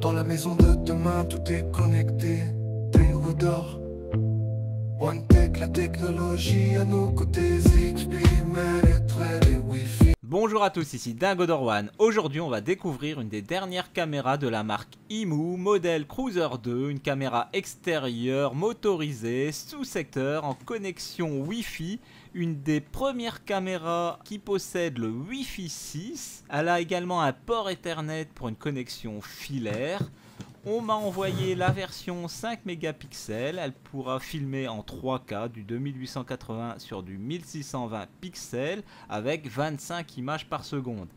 Dans la maison de demain tout est connecté la technologie à nos côtés Bonjour à tous, ici Dingo Dorwan. Aujourd'hui, on va découvrir une des dernières caméras de la marque IMU, modèle Cruiser 2, une caméra extérieure motorisée, sous-secteur, en connexion Wi-Fi une des premières caméras qui possède le Wi-Fi 6. Elle a également un port Ethernet pour une connexion filaire. On m'a envoyé la version 5 mégapixels, elle pourra filmer en 3K du 2880 sur du 1620 pixels avec 25 images par seconde.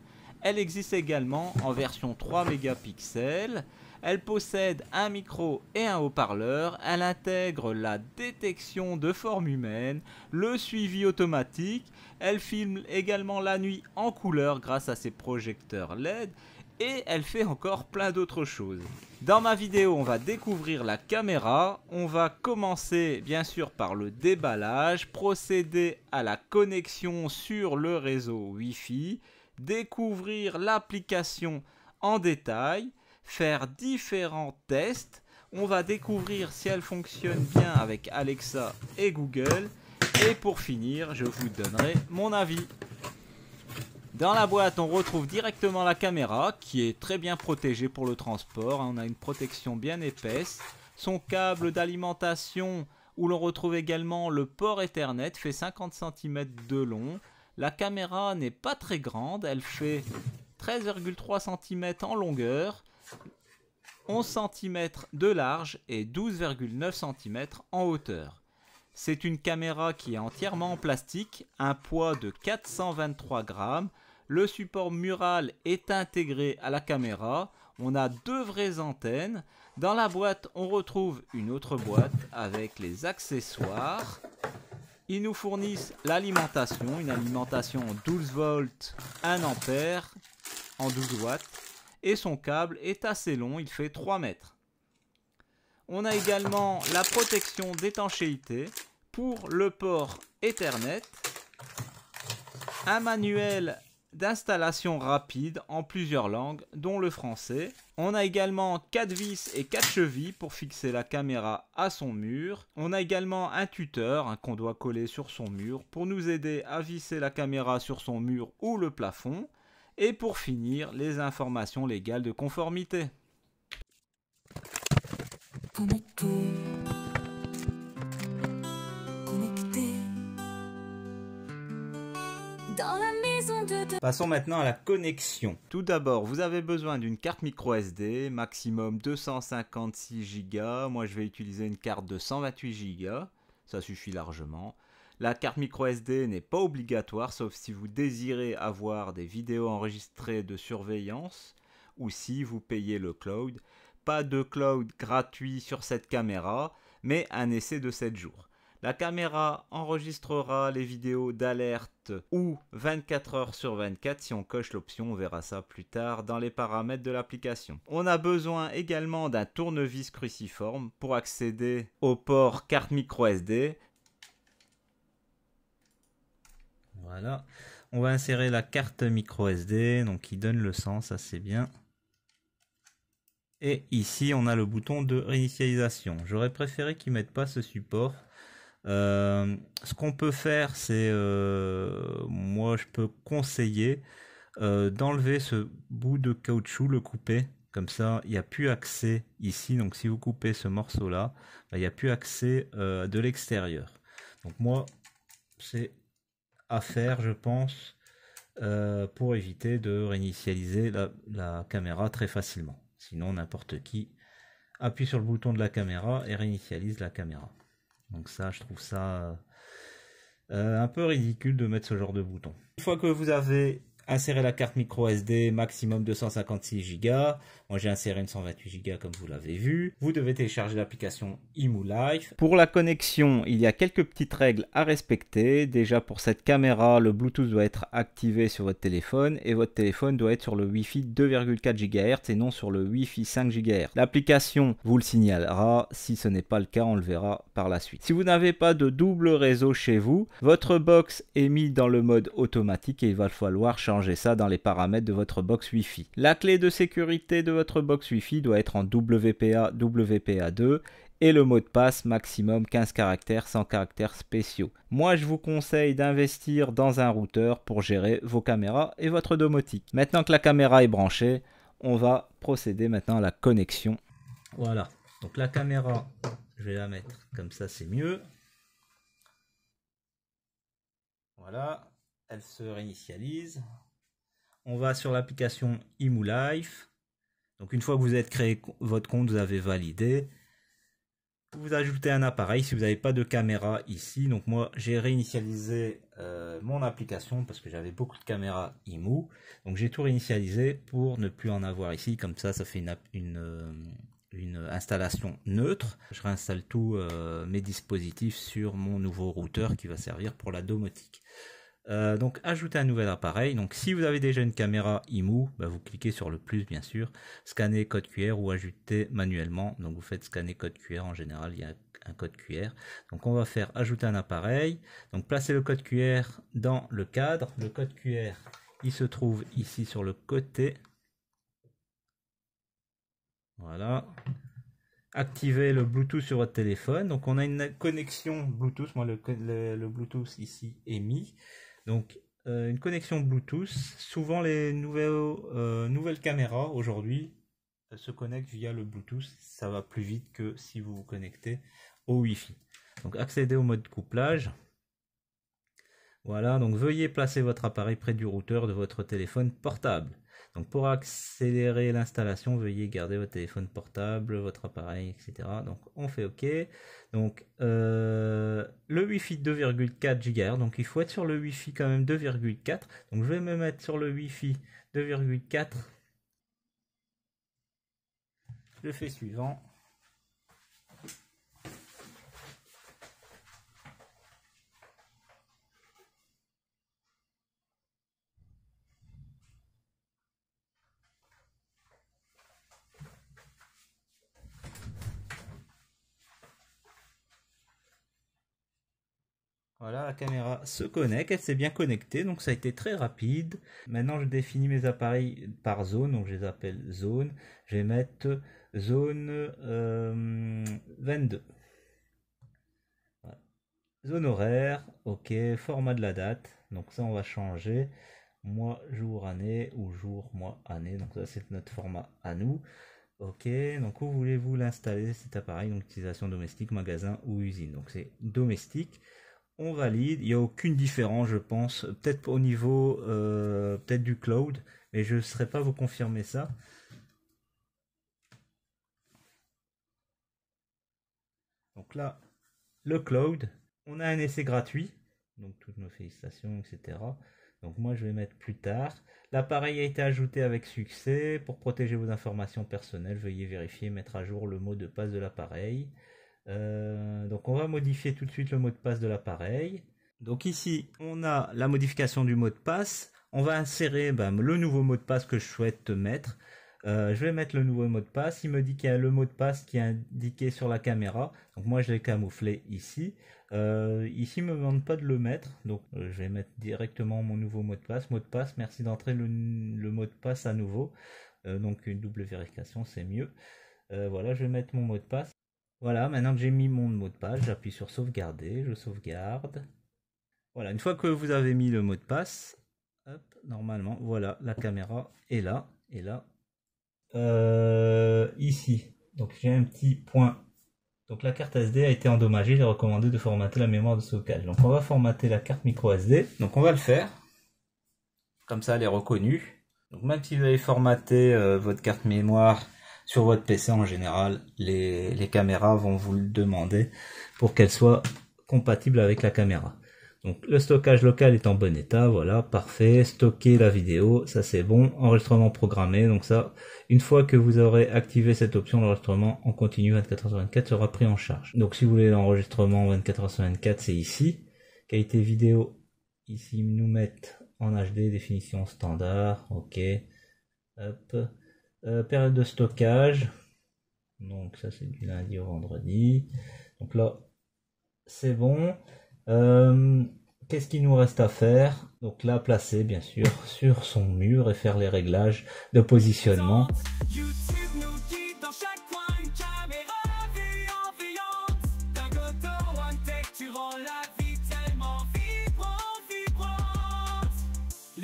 Elle existe également en version 3 mégapixels elle possède un micro et un haut-parleur, elle intègre la détection de forme humaine, le suivi automatique, elle filme également la nuit en couleur grâce à ses projecteurs LED et elle fait encore plein d'autres choses. Dans ma vidéo, on va découvrir la caméra, on va commencer bien sûr par le déballage, procéder à la connexion sur le réseau Wi-Fi, découvrir l'application en détail, faire différents tests. On va découvrir si elle fonctionne bien avec Alexa et Google. Et pour finir, je vous donnerai mon avis. Dans la boîte, on retrouve directement la caméra qui est très bien protégée pour le transport. Hein. On a une protection bien épaisse. Son câble d'alimentation où l'on retrouve également le port Ethernet fait 50 cm de long. La caméra n'est pas très grande, elle fait 13,3 cm en longueur. 11 cm de large et 12,9 cm en hauteur. C'est une caméra qui est entièrement en plastique, un poids de 423 grammes. Le support mural est intégré à la caméra. On a deux vraies antennes. Dans la boîte, on retrouve une autre boîte avec les accessoires. Ils nous fournissent l'alimentation, une alimentation en 12 volts, 1 a en 12 watts et son câble est assez long, il fait 3 mètres. On a également la protection d'étanchéité pour le port Ethernet, un manuel d'installation rapide en plusieurs langues, dont le français. On a également 4 vis et 4 chevilles pour fixer la caméra à son mur. On a également un tuteur hein, qu'on doit coller sur son mur pour nous aider à visser la caméra sur son mur ou le plafond. Et pour finir, les informations légales de conformité. Passons maintenant à la connexion. Tout d'abord, vous avez besoin d'une carte micro SD, maximum 256 Go. Moi, je vais utiliser une carte de 128 Go. Ça suffit largement. La carte micro SD n'est pas obligatoire sauf si vous désirez avoir des vidéos enregistrées de surveillance ou si vous payez le cloud. Pas de cloud gratuit sur cette caméra, mais un essai de 7 jours. La caméra enregistrera les vidéos d'alerte ou 24 heures sur 24 si on coche l'option, on verra ça plus tard dans les paramètres de l'application. On a besoin également d'un tournevis cruciforme pour accéder au port carte micro SD Voilà. On va insérer la carte micro SD, donc qui donne le sens, assez bien. Et ici, on a le bouton de réinitialisation. J'aurais préféré qu'ils mettent pas ce support. Euh, ce qu'on peut faire, c'est, euh, moi, je peux conseiller euh, d'enlever ce bout de caoutchouc, le couper. Comme ça, il n'y a plus accès ici. Donc, si vous coupez ce morceau-là, bah, il n'y a plus accès de l'extérieur. Donc, moi, c'est à faire, je pense, euh, pour éviter de réinitialiser la, caméra très facilement. Sinon, n'importe qui appuie sur le bouton de la caméra et réinitialise la caméra. Donc ça, je trouve ça euh, un peu ridicule de mettre ce genre de bouton. Une fois que vous avez inséré la carte micro SD maximum 256 Go, j'ai inséré une 128 Go comme vous l'avez vu. Vous devez télécharger l'application Imu Life. Pour la connexion, il y a quelques petites règles à respecter. Déjà, pour cette caméra, le Bluetooth doit être activé sur votre téléphone et votre téléphone doit être sur le Wi-Fi 2,4 GHz et non sur le Wi-Fi 5 GHz. L'application vous le signalera. Si ce n'est pas le cas, on le verra par la suite. Si vous n'avez pas de double réseau chez vous, votre box est mis dans le mode automatique et il va falloir changer ça dans les paramètres de votre box Wi-Fi. La clé de sécurité de votre box Wi-Fi doit être en WPA WPA2 et le mot de passe maximum 15 caractères sans caractères spéciaux. Moi je vous conseille d'investir dans un routeur pour gérer vos caméras et votre domotique. Maintenant que la caméra est branchée, on va procéder maintenant à la connexion. Voilà, donc la caméra, je vais la mettre comme ça c'est mieux. Voilà, elle se réinitialise. On va sur l'application Life. Donc une fois que vous êtes créé votre compte, vous avez validé. Vous ajoutez un appareil si vous n'avez pas de caméra ici. Donc moi j'ai réinitialisé euh, mon application parce que j'avais beaucoup de caméras IMU. Donc j'ai tout réinitialisé pour ne plus en avoir ici. Comme ça, ça fait une, euh, installation neutre. Je réinstalle tous euh, mes dispositifs sur mon nouveau routeur qui va servir pour la domotique. Euh, donc ajouter un nouvel appareil. Donc si vous avez déjà une caméra IMU, bah, vous cliquez sur le plus bien sûr, scanner code QR ou ajouter manuellement. Donc vous faites scanner code QR en général, il y a un code QR. Donc on va faire ajouter un appareil. Donc placez le code QR dans le cadre. Le code QR, il se trouve ici sur le côté. Voilà. Activez le Bluetooth sur votre téléphone. Donc on a une connexion Bluetooth. Moi le Bluetooth ici est mis. Donc euh, une connexion Bluetooth. Souvent les euh, nouvelles caméras aujourd'hui se connectent via le Bluetooth. Ça va plus vite que si vous vous connectez au Wi-Fi. Donc accédez au mode couplage. Voilà, donc veuillez placer votre appareil près du routeur de votre téléphone portable. Donc pour accélérer l'installation, veuillez garder votre téléphone portable, votre appareil, etc. Donc on fait OK. Donc euh, le Wi-Fi 2,4 GHz, donc il faut être sur le Wi-Fi quand même 2,4. Donc je vais me mettre sur le Wi-Fi 2,4. Je fais suivant. Voilà, la caméra se connecte, elle s'est bien connectée, donc ça a été très rapide. Maintenant, je définis mes appareils par zone, donc je les appelle zone. Je vais mettre zone 22. Euh, zone horaire, ok, format de la date, donc ça on va changer. Mois, jour, année, ou jour, mois, année, donc ça c'est notre format à nous. Ok, donc où voulez-vous l'installer cet appareil Donc utilisation domestique, magasin ou usine. Donc c'est domestique on valide. Il n'y a aucune différence, je pense. Peut-être au niveau euh, peut-être du cloud, mais je ne saurais pas vous confirmer ça. Donc là, le cloud, on a un essai gratuit, donc toutes nos félicitations, etc. Donc moi, je vais mettre plus tard. L'appareil a été ajouté avec succès. Pour protéger vos informations personnelles, veuillez vérifier mettre à jour le mot de passe de l'appareil. Euh, donc on va modifier tout de suite le mot de passe de l'appareil. Donc ici, on a la modification du mot de passe. On va insérer ben, le nouveau mot de passe que je souhaite mettre. Euh, je vais mettre le nouveau mot de passe. Il me dit qu'il y a le mot de passe qui est indiqué sur la caméra. Donc moi je l'ai camouflé ici. Euh, ici il me demande pas de le mettre. Donc je vais mettre directement mon nouveau mot de passe. Mot de passe, merci d'entrer le, mot de passe à nouveau. donc une double vérification c'est mieux. voilà, je vais mettre mon mot de passe. Voilà, maintenant que j'ai mis mon mot de passe, j'appuie sur sauvegarder, je sauvegarde. Voilà, une fois que vous avez mis le mot de passe, hop, normalement, voilà, la caméra est là, et là, euh, ici. Donc j'ai un petit point. Donc la carte SD a été endommagée, est recommandé de formater la mémoire de stockage. Donc on va formater la carte micro SD. Donc on va le faire. Comme ça, elle est reconnue. Donc même si vous avez formaté euh, votre carte mémoire sur votre PC en général, les, caméras vont vous le demander pour qu'elles soient compatibles avec la caméra. Donc le stockage local est en bon état, voilà, parfait. Stocker la vidéo, ça c'est bon. Enregistrement programmé, donc ça, une fois que vous aurez activé cette option, l'enregistrement en continu 24h24 sera pris en charge. Donc si vous voulez l'enregistrement 24h24, c'est ici. Qualité vidéo, ici nous mettent en HD, définition standard, ok. Hop. Euh, période de stockage. Donc ça c'est du lundi au vendredi. Donc là c'est bon. Euh, qu'est-ce qu'il nous reste à faire Donc là placer bien sûr sur son mur et faire les réglages de positionnement.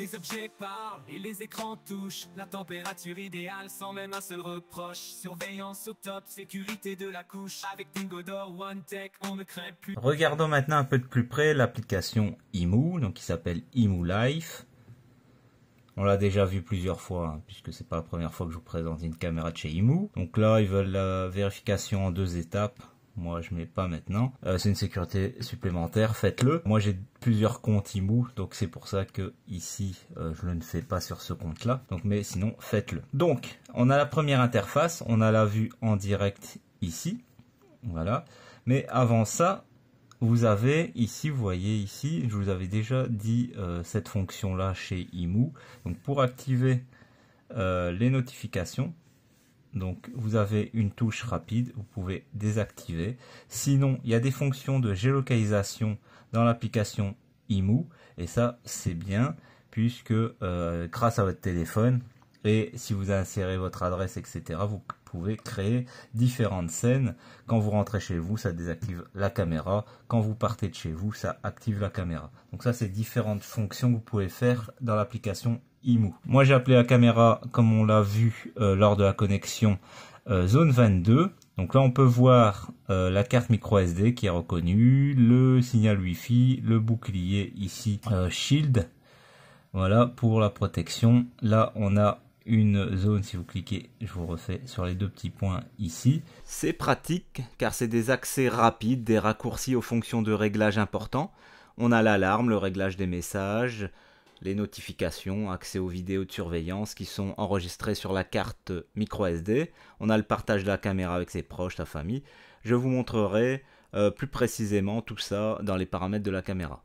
les objets parlent et les écrans touchent La température idéale sans même un seul reproche Surveillance au top, sécurité de la couche Avec One Tech, on ne craint plus Regardons maintenant un peu de plus près l'application Imu Donc qui s'appelle Imu Life on l'a déjà vu plusieurs fois, hein, puisque c'est pas la première fois que je vous présente une caméra de chez Imu. Donc là, ils veulent la vérification en deux étapes. Moi, je mets pas maintenant. Euh, c'est une sécurité supplémentaire, faites-le. Moi, j'ai plusieurs comptes IMU, donc c'est pour ça que ici, euh, je ne le fais pas sur ce compte-là. Donc, mais sinon, faites-le. Donc, on a la première interface, on a la vue en direct ici, voilà. Mais avant ça, vous avez ici, vous voyez ici, je vous avais déjà dit euh, cette fonction-là chez IMU. Donc, pour activer les notifications, donc vous avez une touche rapide, vous pouvez désactiver. Sinon, il y a des fonctions de géolocalisation dans l'application IMU. Et ça, c'est bien, puisque euh, grâce à votre téléphone, et si vous insérez votre adresse, etc., vous pouvez créer différentes scènes. Quand vous rentrez chez vous, ça désactive la caméra. Quand vous partez de chez vous, ça active la caméra. Donc ça, c'est différentes fonctions que vous pouvez faire dans l'application moi j'ai appelé la caméra comme on l'a vu euh, lors de la connexion euh, zone 22. Donc là on peut voir euh, la carte micro SD qui est reconnue, le signal Wi-Fi, le bouclier ici Shield. Voilà pour la protection. Là on a une zone si vous cliquez, je vous refais sur les deux petits points ici. C'est pratique car c'est des accès rapides, des raccourcis aux fonctions de réglage importants. On a l'alarme, le réglage des messages, les notifications, accès aux vidéos de surveillance qui sont enregistrées sur la carte micro SD. On a le partage de la caméra avec ses proches, sa famille. Je vous montrerai euh, plus précisément tout ça dans les paramètres de la caméra.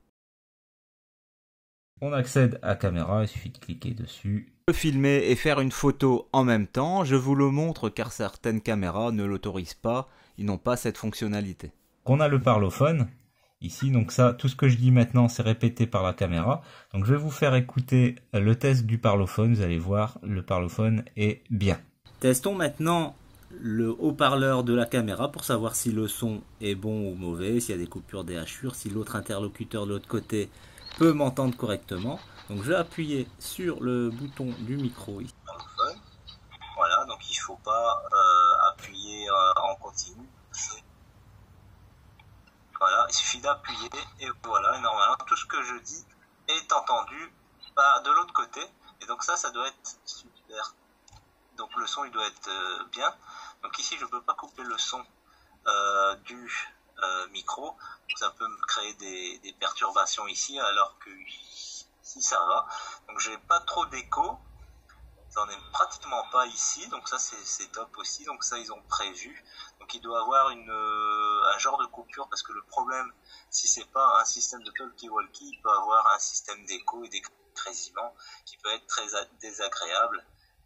On accède à caméra, il suffit de cliquer dessus. filmer et faire une photo en même temps, je vous le montre car certaines caméras ne l'autorisent pas, ils n'ont pas cette fonctionnalité. On a le parlophone ici. Donc ça, tout ce que je dis maintenant, c'est répété par la caméra. Donc je vais vous faire écouter le test du parlophone. Vous allez voir, le parlophone est bien. Testons maintenant le haut-parleur de la caméra pour savoir si le son est bon ou mauvais, s'il y a des coupures, des hachures, si l'autre interlocuteur de l'autre côté peut m'entendre correctement. Donc je vais appuyer sur le bouton du micro ici. Voilà, donc il ne faut pas euh, appuyer euh, en continu. Voilà, il suffit d'appuyer et voilà, et normalement tout ce que je dis est entendu par de l'autre côté. Et donc ça, ça doit être super. Donc le son, il doit être euh, bien. Donc ici, je ne peux pas couper le son euh, du euh, micro. ça peut me créer des, perturbations ici, alors que si ça va. Donc je n'ai pas trop d'écho. J'en ai pratiquement pas ici. Donc ça, c'est top aussi. Donc ça, ils ont prévu. Donc il doit avoir une, euh, un genre de coupure parce que le problème, si c'est pas un système de talkie-walkie, il peut avoir un système d'écho et d'écrasement qui peut être très désagréable.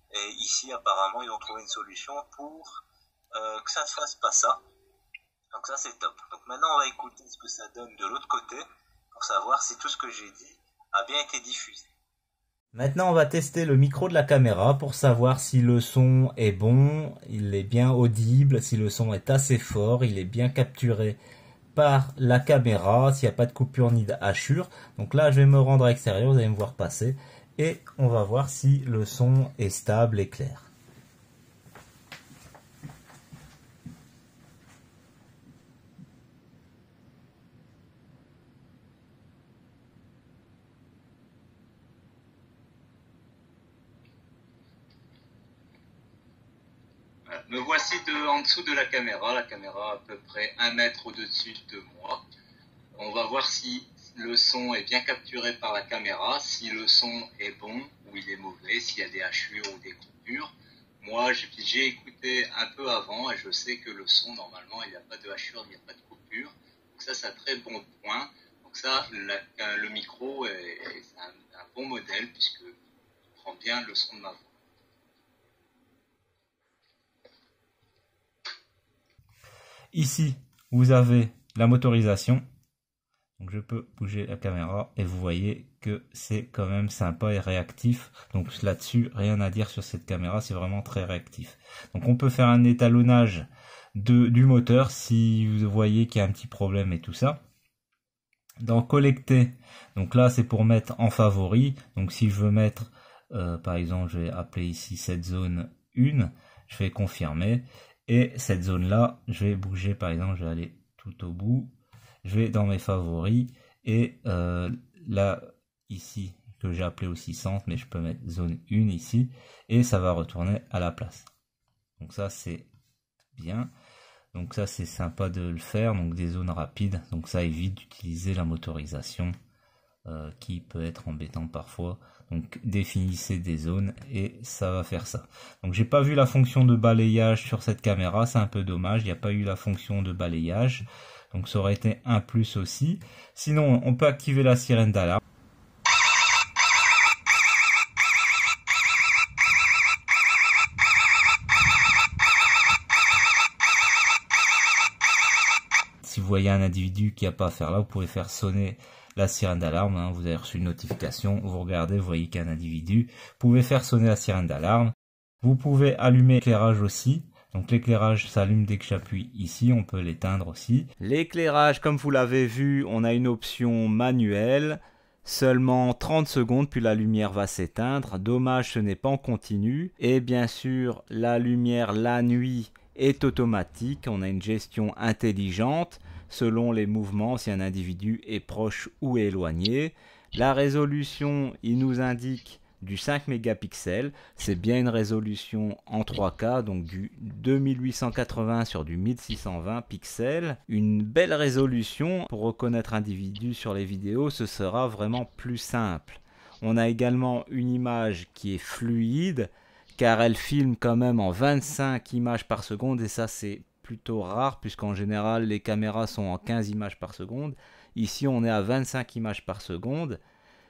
Et ici, apparemment, ils ont trouvé une solution pour euh, que ça ne fasse pas ça. Donc ça, c'est top. Donc maintenant, on va écouter ce que ça donne de l'autre côté pour savoir si tout ce que j'ai dit a bien été diffusé. Maintenant, on va tester le micro de la caméra pour savoir si le son est bon, il est bien audible, si le son est assez fort, il est bien capturé par la caméra, s'il n'y a pas de coupure ni de hachure. Donc là, je vais me rendre à l'extérieur, vous allez me voir passer, et on va voir si le son est stable et clair. Me voici en dessous de la caméra, la caméra à peu près un mètre au-dessus de moi. On va voir si le son est bien capturé par la caméra, si le son est bon ou il est mauvais, s'il y a des hachures ou des coupures. Moi, j'ai écouté un peu avant et je sais que le son, normalement, il n'y a pas de hachures, il n'y a pas de coupures. Donc ça, c'est un très bon point. Donc ça, euh, le micro, est, un, bon modèle puisqu'il prend bien le son de ma voix. Ici, vous avez la motorisation. Donc je peux bouger la caméra et vous voyez que c'est quand même sympa et réactif. Donc là-dessus, rien à dire sur cette caméra, c'est vraiment très réactif. Donc on peut faire un étalonnage du moteur si vous voyez qu'il y a un petit problème et tout ça. Dans collecter, donc là c'est pour mettre en favori. Donc si je veux mettre, euh, par exemple, je vais appeler ici cette zone 1, je vais confirmer et cette zone-là, je vais bouger par exemple, je vais aller tout au bout. Je vais dans mes favoris. Et euh, là, ici, que j'ai appelé aussi centre, mais je peux mettre zone 1 ici. Et ça va retourner à la place. Donc ça, c'est bien. Donc ça, c'est sympa de le faire. Donc des zones rapides. Donc ça évite d'utiliser la motorisation euh, qui peut être embêtant parfois donc définissez des zones et ça va faire ça. Donc j'ai pas vu la fonction de balayage sur cette caméra, c'est un peu dommage, il n'y a pas eu la fonction de balayage. Donc ça aurait été un plus aussi. Sinon on peut activer la sirène d'alarme. Si vous voyez un individu qui n'a pas à faire là, vous pouvez faire sonner la sirène d'alarme. Hein, vous avez reçu une notification, vous regardez, vous voyez qu'un individu. pouvait pouvez faire sonner la sirène d'alarme. Vous pouvez allumer l'éclairage aussi. Donc l'éclairage s'allume dès que j'appuie ici, on peut l'éteindre aussi. L'éclairage, comme vous l'avez vu, on a une option manuelle. Seulement 30 secondes puis la lumière va s'éteindre. Dommage, ce n'est pas en continu. Et bien sûr, la lumière la nuit est automatique. On a une gestion intelligente selon les mouvements, si un individu est proche ou éloigné. La résolution, il nous indique du 5 mégapixels, c'est bien une résolution en 3K, donc du 2880 sur du 1620 pixels. Une belle résolution pour reconnaître individus sur les vidéos, ce sera vraiment plus simple. On a également une image qui est fluide, car elle filme quand même en 25 images par seconde, et ça c'est plutôt rare, puisqu'en général, les caméras sont en 15 images par seconde. Ici, on est à 25 images par seconde.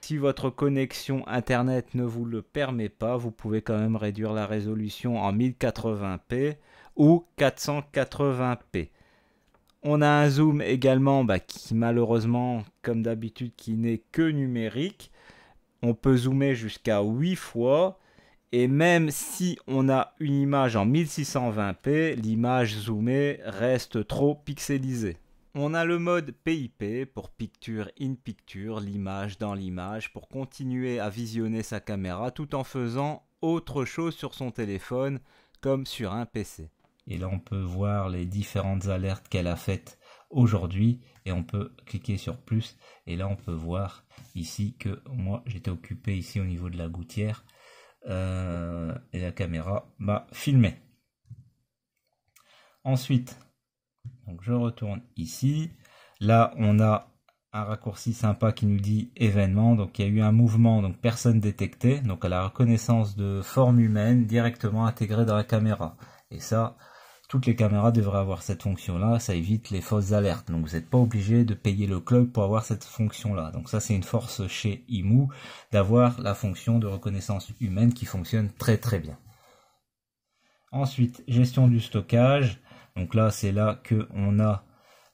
Si votre connexion Internet ne vous le permet pas, vous pouvez quand même réduire la résolution en 1080p ou 480p. On a un zoom également bah, qui malheureusement, comme d'habitude, qui n'est que numérique. On peut zoomer jusqu'à 8 fois et même si on a une image en 1620p, l'image zoomée reste trop pixelisée. On a le mode PIP pour Picture in Picture, l'image dans l'image, pour continuer à visionner sa caméra tout en faisant autre chose sur son téléphone comme sur un PC. Et là on peut voir les différentes alertes qu'elle a faites aujourd'hui et on peut cliquer sur plus et là on peut voir ici que moi j'étais occupé ici au niveau de la gouttière euh, et la caméra m'a filmé. Ensuite, donc je retourne ici. Là, on a un raccourci sympa qui nous dit événement. Donc, il y a eu un mouvement, donc personne détectée. Donc, à la reconnaissance de forme humaine directement intégrée dans la caméra. Et ça, toutes les caméras devraient avoir cette fonction-là, ça évite les fausses alertes. Donc vous n'êtes pas obligé de payer le club pour avoir cette fonction-là. Donc ça c'est une force chez IMU d'avoir la fonction de reconnaissance humaine qui fonctionne très très bien. Ensuite, gestion du stockage. Donc là c'est là que on a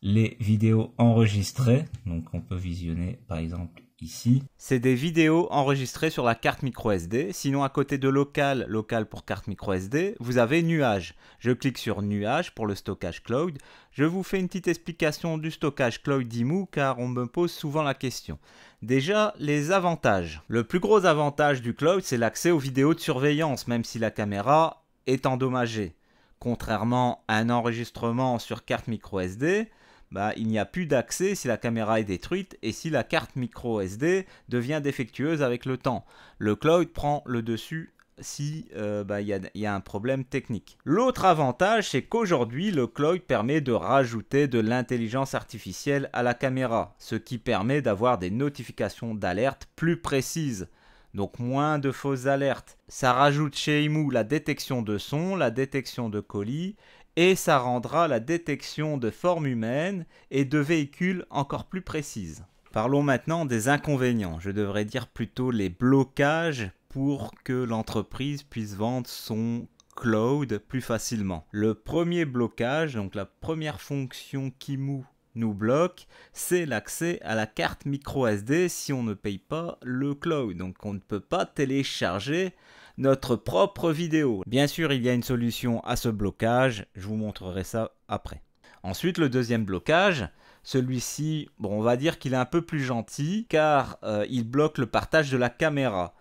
les vidéos enregistrées. Donc on peut visionner par exemple ici. C'est des vidéos enregistrées sur la carte micro SD. Sinon, à côté de local, local pour carte micro SD, vous avez nuage. Je clique sur nuage pour le stockage cloud. Je vous fais une petite explication du stockage cloud d'IMU car on me pose souvent la question. Déjà, les avantages. Le plus gros avantage du cloud, c'est l'accès aux vidéos de surveillance, même si la caméra est endommagée. Contrairement à un enregistrement sur carte micro SD, bah, il n'y a plus d'accès si la caméra est détruite et si la carte micro SD devient défectueuse avec le temps. Le cloud prend le dessus si euh, bah, il y, a un problème technique. L'autre avantage, c'est qu'aujourd'hui, le cloud permet de rajouter de l'intelligence artificielle à la caméra, ce qui permet d'avoir des notifications d'alerte plus précises. Donc moins de fausses alertes. Ça rajoute chez Imu la détection de son, la détection de colis, et ça rendra la détection de formes humaines et de véhicules encore plus précise. Parlons maintenant des inconvénients, je devrais dire plutôt les blocages pour que l'entreprise puisse vendre son cloud plus facilement. Le premier blocage, donc la première fonction qui nous bloque, c'est l'accès à la carte micro SD si on ne paye pas le cloud. Donc on ne peut pas télécharger notre propre vidéo. Bien sûr, il y a une solution à ce blocage, je vous montrerai ça après. Ensuite, le deuxième blocage, celui-ci, bon, on va dire qu'il est un peu plus gentil car euh, il bloque le partage de la caméra.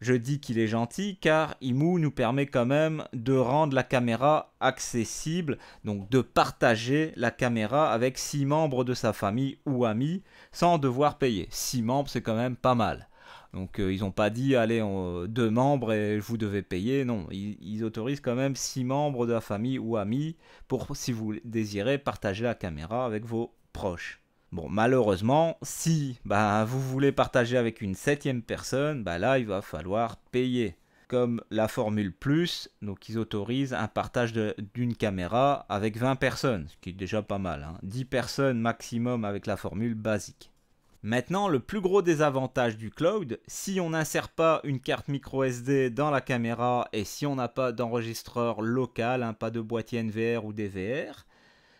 Je dis qu'il est gentil car Imu nous permet quand même de rendre la caméra accessible, donc de partager la caméra avec 6 membres de sa famille ou amis sans devoir payer. six membres, c'est quand même pas mal. Donc euh, ils n'ont pas dit allez euh, deux membres et vous devez payer. Non, ils, autorisent quand même six membres de la famille ou amis pour si vous désirez partager la caméra avec vos proches. Bon, malheureusement, si bah, vous voulez partager avec une septième personne, bah, là, il va falloir payer. Comme la formule plus, donc ils autorisent un partage d'une caméra avec 20 personnes, ce qui est déjà pas mal. 10 hein. personnes maximum avec la formule basique. Maintenant, le plus gros désavantage du cloud, si on n'insère pas une carte micro SD dans la caméra et si on n'a pas d'enregistreur local, hein, pas de boîtier NVR ou DVR,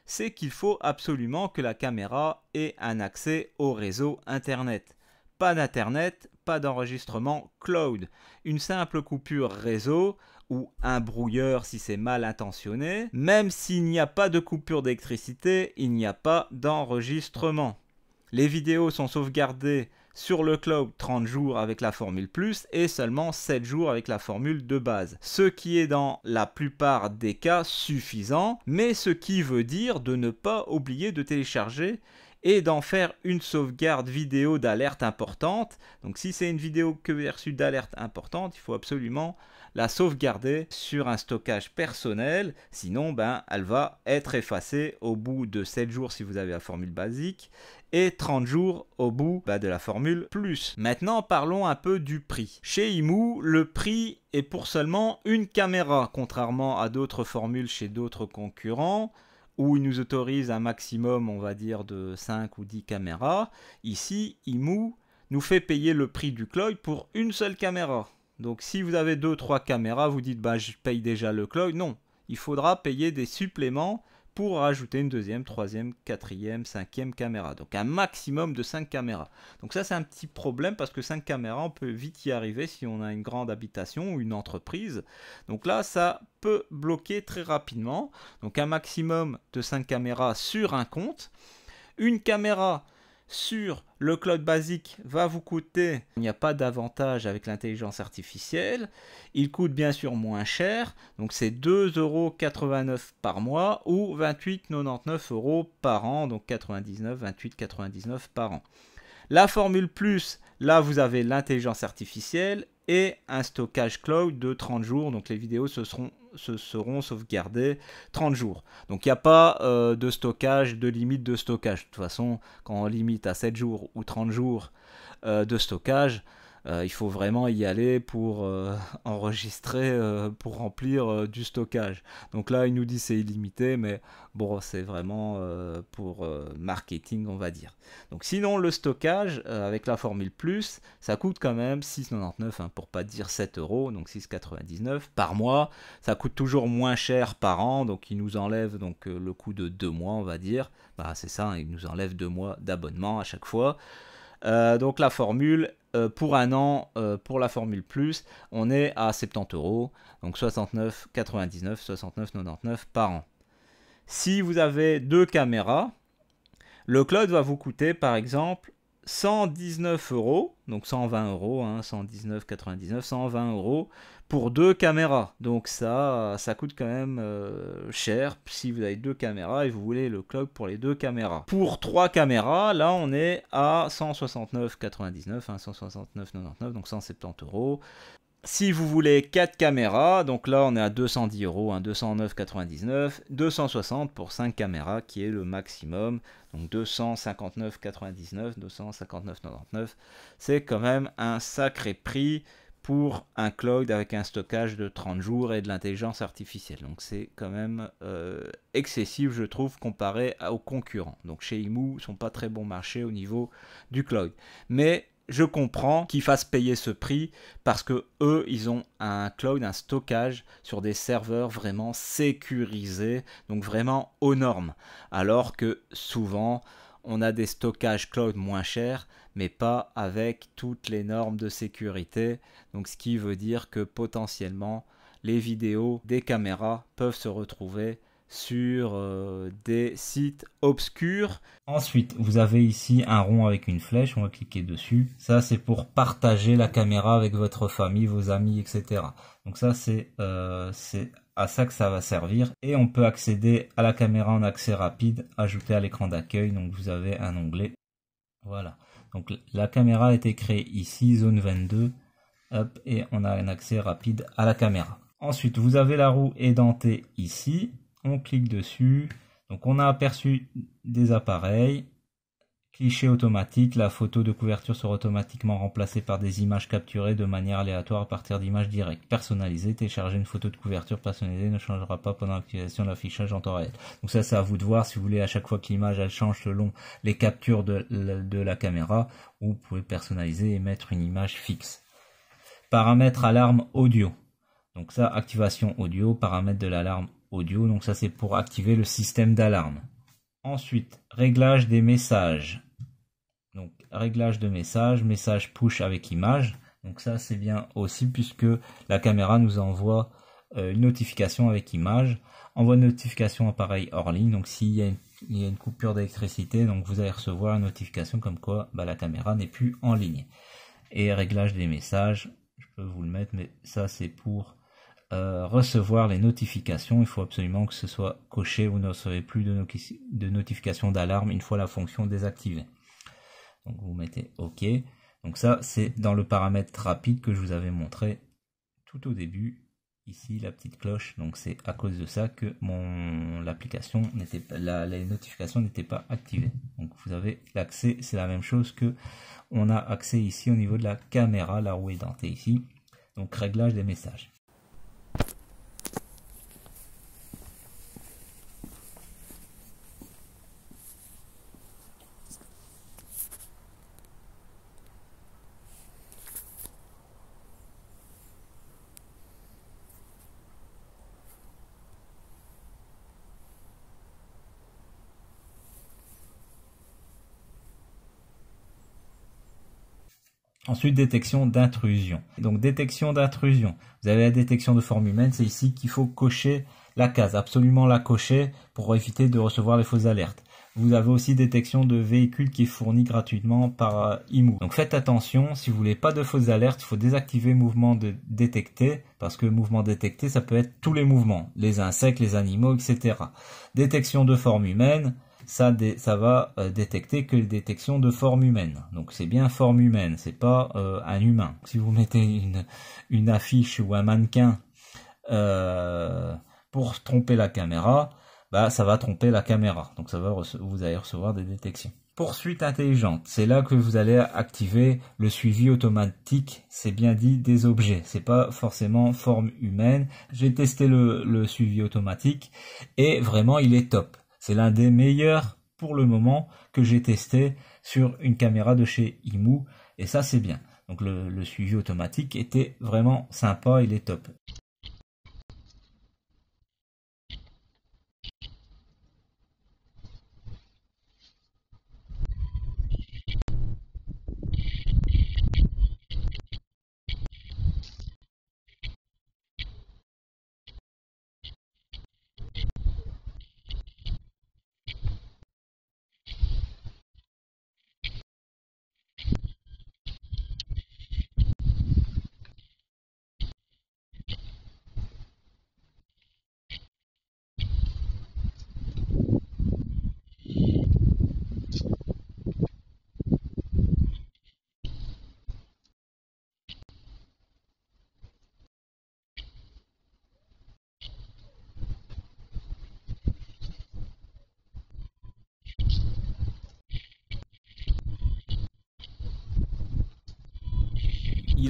c'est qu'il faut absolument que la caméra ait un accès au réseau Internet. Pas d'Internet, pas d'enregistrement cloud. Une simple coupure réseau ou un brouilleur si c'est mal intentionné, même s'il n'y a pas de coupure d'électricité, il n'y a pas d'enregistrement. Les vidéos sont sauvegardées sur le cloud 30 jours avec la formule plus et seulement 7 jours avec la formule de base. Ce qui est dans la plupart des cas suffisant, mais ce qui veut dire de ne pas oublier de télécharger et d'en faire une sauvegarde vidéo d'alerte importante. Donc si c'est une vidéo que vous reçue d'alerte importante, il faut absolument la sauvegarder sur un stockage personnel. Sinon, ben, elle va être effacée au bout de 7 jours si vous avez la formule basique et 30 jours au bout bah, de la formule plus. Maintenant parlons un peu du prix. Chez Imu, le prix est pour seulement une caméra, contrairement à d'autres formules chez d'autres concurrents où ils nous autorisent un maximum, on va dire, de 5 ou 10 caméras. Ici, Imu nous fait payer le prix du cloud pour une seule caméra. Donc si vous avez 2-3 caméras, vous dites bah je paye déjà le cloud. Non, il faudra payer des suppléments pour rajouter une deuxième, troisième, quatrième, cinquième caméra. Donc un maximum de 5 caméras. Donc ça c'est un petit problème parce que 5 caméras, on peut vite y arriver si on a une grande habitation ou une entreprise. Donc là, ça peut bloquer très rapidement. Donc un maximum de 5 caméras sur un compte. Une caméra sur le cloud basique va vous coûter, il n'y a pas d'avantage avec l'intelligence artificielle, il coûte bien sûr moins cher, donc c'est 2,89€ par mois ou 28,99 euros par an, donc 99, 28,99 par an. La formule plus, là vous avez l'intelligence artificielle et un stockage cloud de 30 jours. Donc les vidéos se seront, seront sauvegardées 30 jours. Donc il n'y a pas euh, de stockage, de limite de stockage. De toute façon, quand on limite à 7 jours ou 30 jours euh, de stockage, euh, il faut vraiment y aller pour euh, enregistrer, euh, pour remplir du stockage. Donc là, il nous dit c'est illimité, mais bon, c'est vraiment pour marketing, on va dire. Donc sinon, le stockage avec la formule plus, ça coûte quand même 6,99, hein, pour pas dire 7 euros, donc 6,99 par mois. Ça coûte toujours moins cher par an, donc il nous enlève donc le coût de deux mois, on va dire. Bah, c'est ça, hein, il nous enlève deux mois d'abonnement à chaque fois. donc la formule euh, pour un an euh, pour la Formule Plus, on est à 70 euros, donc 69,99, 69,99 par an. Si vous avez deux caméras, le cloud va vous coûter par exemple 119 euros, donc 120 euros, hein, 119,99, 120 euros pour deux caméras. Donc ça, ça coûte quand même euh, cher si vous avez deux caméras et vous voulez le clock pour les deux caméras. Pour trois caméras, là on est à 169,99, hein, 169,99, donc 170 euros. Hein, si vous voulez quatre caméras, donc là on est à 210 euros, hein, 209,99, 260 pour cinq caméras qui est le maximum, donc 259,99, 259,99, c'est quand même un sacré prix pour un cloud avec un stockage de 30 jours et de l'intelligence artificielle. Donc c'est quand même euh, excessif, je trouve, comparé aux concurrents. Donc chez Imu, ils sont pas très bon marché au niveau du cloud. Mais je comprends qu'ils fassent payer ce prix parce que eux, ils ont un cloud, un stockage sur des serveurs vraiment sécurisés, donc vraiment aux normes. Alors que souvent, on a des stockages cloud moins chers mais pas avec toutes les normes de sécurité. Donc ce qui veut dire que potentiellement les vidéos des caméras peuvent se retrouver sur euh, des sites obscurs. Ensuite, vous avez ici un rond avec une flèche, on va cliquer dessus. Ça, c'est pour partager la caméra avec votre famille, vos amis, etc. Donc ça, euh, c'est à ça que ça va servir. Et on peut accéder à la caméra en accès rapide, ajouter à l'écran d'accueil. Donc vous avez un onglet. Voilà. Donc la caméra a été créée ici, zone 22, et on a un accès rapide à la caméra. Ensuite, vous avez la roue édentée ici, on clique dessus, donc on a aperçu des appareils, Fichier automatique, la photo de couverture sera automatiquement remplacée par des images capturées de manière aléatoire à partir d'images directes. Personnaliser, télécharger une photo de couverture personnalisée ne changera pas pendant l'activation de l'affichage en temps réel. Donc ça, c'est à vous de voir si vous voulez à chaque fois que l'image elle change selon les captures de, de la caméra, ou vous pouvez personnaliser et mettre une image fixe. Paramètres alarme audio. Donc ça, activation audio, paramètres de l'alarme audio. Donc ça, c'est pour activer le système d'alarme. Ensuite, réglage des messages réglage de messages, message push avec image. Donc ça c'est bien aussi puisque la caméra nous envoie euh, une notification avec image, envoie une notification appareil hors ligne. Donc s'il y a une, coupure d'électricité, donc vous allez recevoir une notification comme quoi bah, la caméra n'est plus en ligne. Et réglage des messages, je peux vous le mettre, mais ça c'est pour euh, recevoir les notifications. Il faut absolument que ce soit coché, vous ne recevez plus de, notification de d'alarme une fois la fonction désactivée vous mettez OK. Donc ça, c'est dans le paramètre rapide que je vous avais montré tout au début. Ici, la petite cloche. Donc c'est à cause de ça que mon l'application n'était pas, la, les notifications n'étaient pas activées. Donc vous avez l'accès, c'est la même chose que on a accès ici au niveau de la caméra, la roue est dentée ici. Donc réglage des messages. Ensuite, détection d'intrusion. Donc, détection d'intrusion. Vous avez la détection de forme humaine. C'est ici qu'il faut cocher la case, absolument la cocher pour éviter de recevoir les fausses alertes. Vous avez aussi détection de véhicules qui est fourni gratuitement par euh, IMU. Donc faites attention, si vous voulez pas de fausses alertes, il faut désactiver mouvement détecté, parce que mouvement détecté, ça peut être tous les mouvements, les insectes, les animaux, etc. Détection de forme humaine, ça, va euh, détecter que les détections de forme humaine. Donc c'est bien forme humaine, c'est pas euh, un humain. Si vous mettez une, affiche ou un mannequin euh, pour tromper la caméra, bah ça va tromper la caméra. Donc ça va vous allez recevoir des détections. Poursuite intelligente, c'est là que vous allez activer le suivi automatique, c'est bien dit, des objets. C'est pas forcément forme humaine. J'ai testé le suivi automatique et vraiment il est top. C'est l'un des meilleurs pour le moment que j'ai testé sur une caméra de chez Imu et ça c'est bien. Donc le, le, suivi automatique était vraiment sympa, il est top.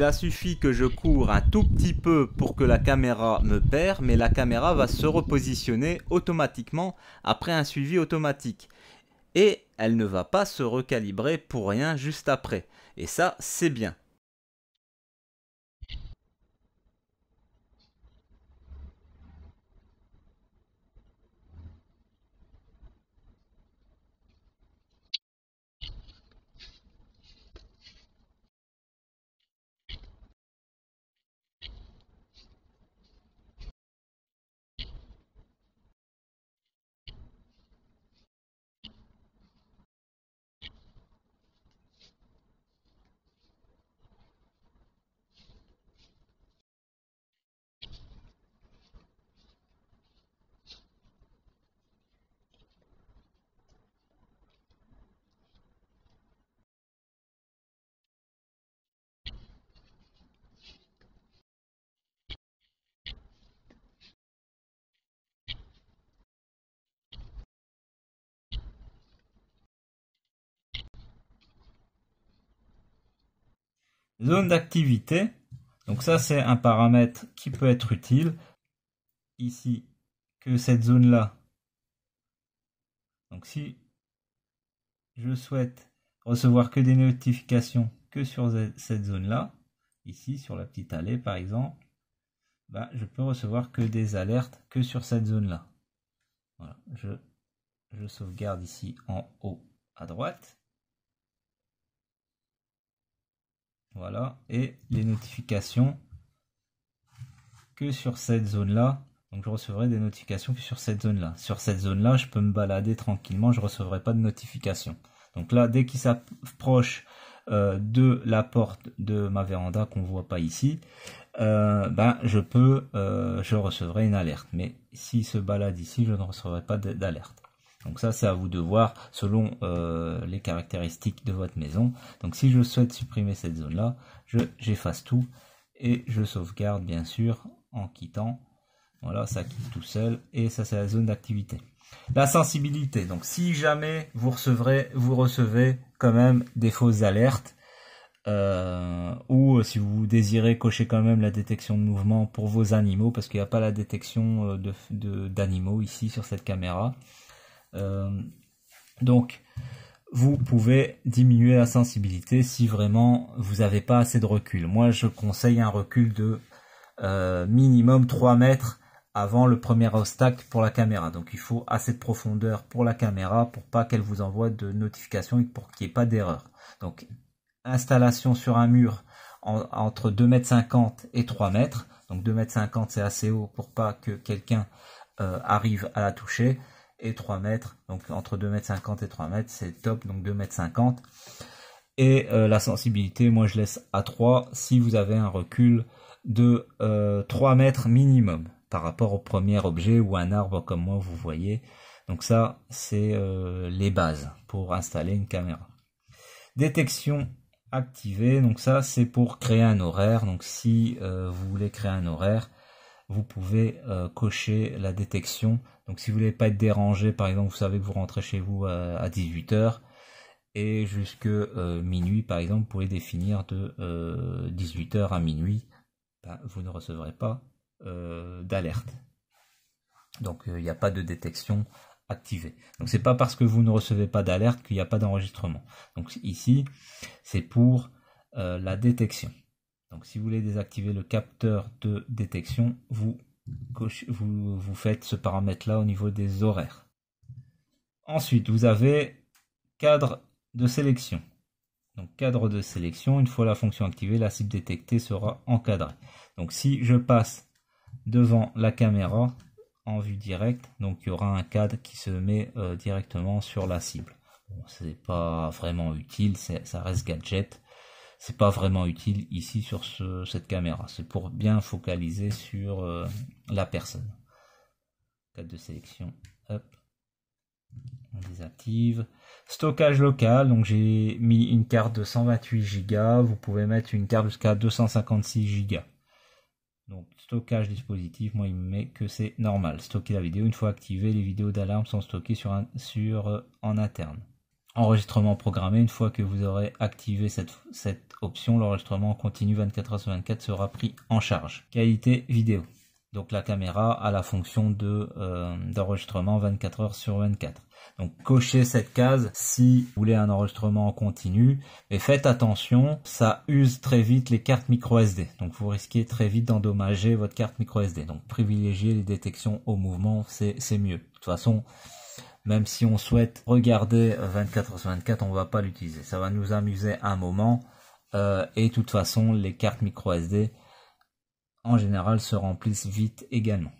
Il a suffi que je cours un tout petit peu pour que la caméra me perd, mais la caméra va se repositionner automatiquement après un suivi automatique. Et elle ne va pas se recalibrer pour rien juste après. Et ça, c'est bien. Zone d'activité. Donc ça, c'est un paramètre qui peut être utile. Ici, que cette zone-là. Donc si je souhaite recevoir que des notifications que sur cette zone-là, ici sur la petite allée par exemple, bah, je peux recevoir que des alertes que sur cette zone-là. je sauvegarde ici en haut à droite. Voilà. Et les notifications que sur cette zone-là. Donc je recevrai des notifications que sur cette zone-là. Sur cette zone-là, je peux me balader tranquillement, je ne recevrai pas de notification. Donc là, dès qu'il s'approche euh, de la porte de ma véranda qu'on ne voit pas ici, euh, ben je peux, euh, je recevrai une alerte. Mais s'il se balade ici, je ne recevrai pas d'alerte. Donc ça, c'est à vous de voir selon euh, les caractéristiques de votre maison. Donc si je souhaite supprimer cette zone-là, j'efface tout et je sauvegarde bien sûr en quittant. Voilà, ça quitte tout seul et ça, c'est la zone d'activité. La sensibilité. Donc si jamais vous recevrez, vous recevez quand même des fausses alertes, euh, ou si vous désirez cocher quand même la détection de mouvement pour vos animaux, parce qu'il n'y a pas la détection euh, d'animaux de, ici sur cette caméra, euh, donc, vous pouvez diminuer la sensibilité si vraiment vous n'avez pas assez de recul. Moi, je conseille un recul de euh, minimum 3 mètres avant le premier obstacle pour la caméra. Donc, il faut assez de profondeur pour la caméra pour pas qu'elle vous envoie de notification et pour qu'il n'y ait pas d'erreur. Donc, installation sur un mur entre entre 2,50 cinquante et 3 mètres. Donc, 2,50 cinquante c'est assez haut pour pas que quelqu'un euh, arrive à la toucher et 3 mètres. Donc entre 2 mètres 50 et 3 mètres, c'est top. Donc 2 mètres 50. Et euh, la sensibilité, moi je laisse à 3 si vous avez un recul de 3 euh, mètres minimum par rapport au premier objet ou un arbre comme moi vous voyez. Donc ça, c'est euh, les bases pour installer une caméra. Détection activée, donc ça c'est pour créer un horaire. Donc si vous voulez créer un horaire, vous pouvez euh, cocher la détection. Donc si vous voulez pas être dérangé, par exemple, vous savez que vous rentrez chez vous euh, à, 18h et jusque euh, minuit, par exemple, vous pouvez définir de 18h à minuit, ben, vous ne recevrez pas d'alerte. Donc il n'y a pas de détection activée. Donc c'est pas parce que vous ne recevez pas d'alerte qu'il n'y a pas d'enregistrement. Donc ici, c'est pour la détection. Donc si vous voulez désactiver le capteur de détection, vous, vous, faites ce paramètre-là au niveau des horaires. Ensuite, vous avez cadre de sélection. Donc cadre de sélection, une fois la fonction activée, la cible détectée sera encadrée. Donc si je passe devant la caméra en vue directe, donc il y aura un cadre qui se met euh, directement sur la cible. Ce n'est pas vraiment utile, ça reste gadget c'est pas vraiment utile ici sur cette caméra. C'est pour bien focaliser sur euh, la personne. Cadre de sélection, on désactive. Stockage local, donc j'ai mis une carte de 128 gigas. Vous pouvez mettre une carte jusqu'à 256 gigas. Donc stockage dispositif, moi il me met que c'est normal. Stocker la vidéo, une fois activée, les vidéos d'alarme sont stockées sur, un, sur euh, en interne enregistrement programmé. Une fois que vous aurez activé cette, option, l'enregistrement continu 24 heures sur 24 sera pris en charge. Qualité vidéo. Donc la caméra a la fonction de euh, d'enregistrement 24 heures sur 24. Donc cochez cette case si vous voulez un enregistrement en continu. Mais faites attention, ça use très vite les cartes micro SD. Donc vous risquez très vite d'endommager votre carte micro SD. Donc privilégiez les détections au mouvement, c'est mieux. De toute façon, même si on souhaite regarder 24 euh, sur 24, on va pas l'utiliser. Ça va nous amuser un moment. Euh, et de toute façon, les cartes micro SD, en général, se remplissent vite également.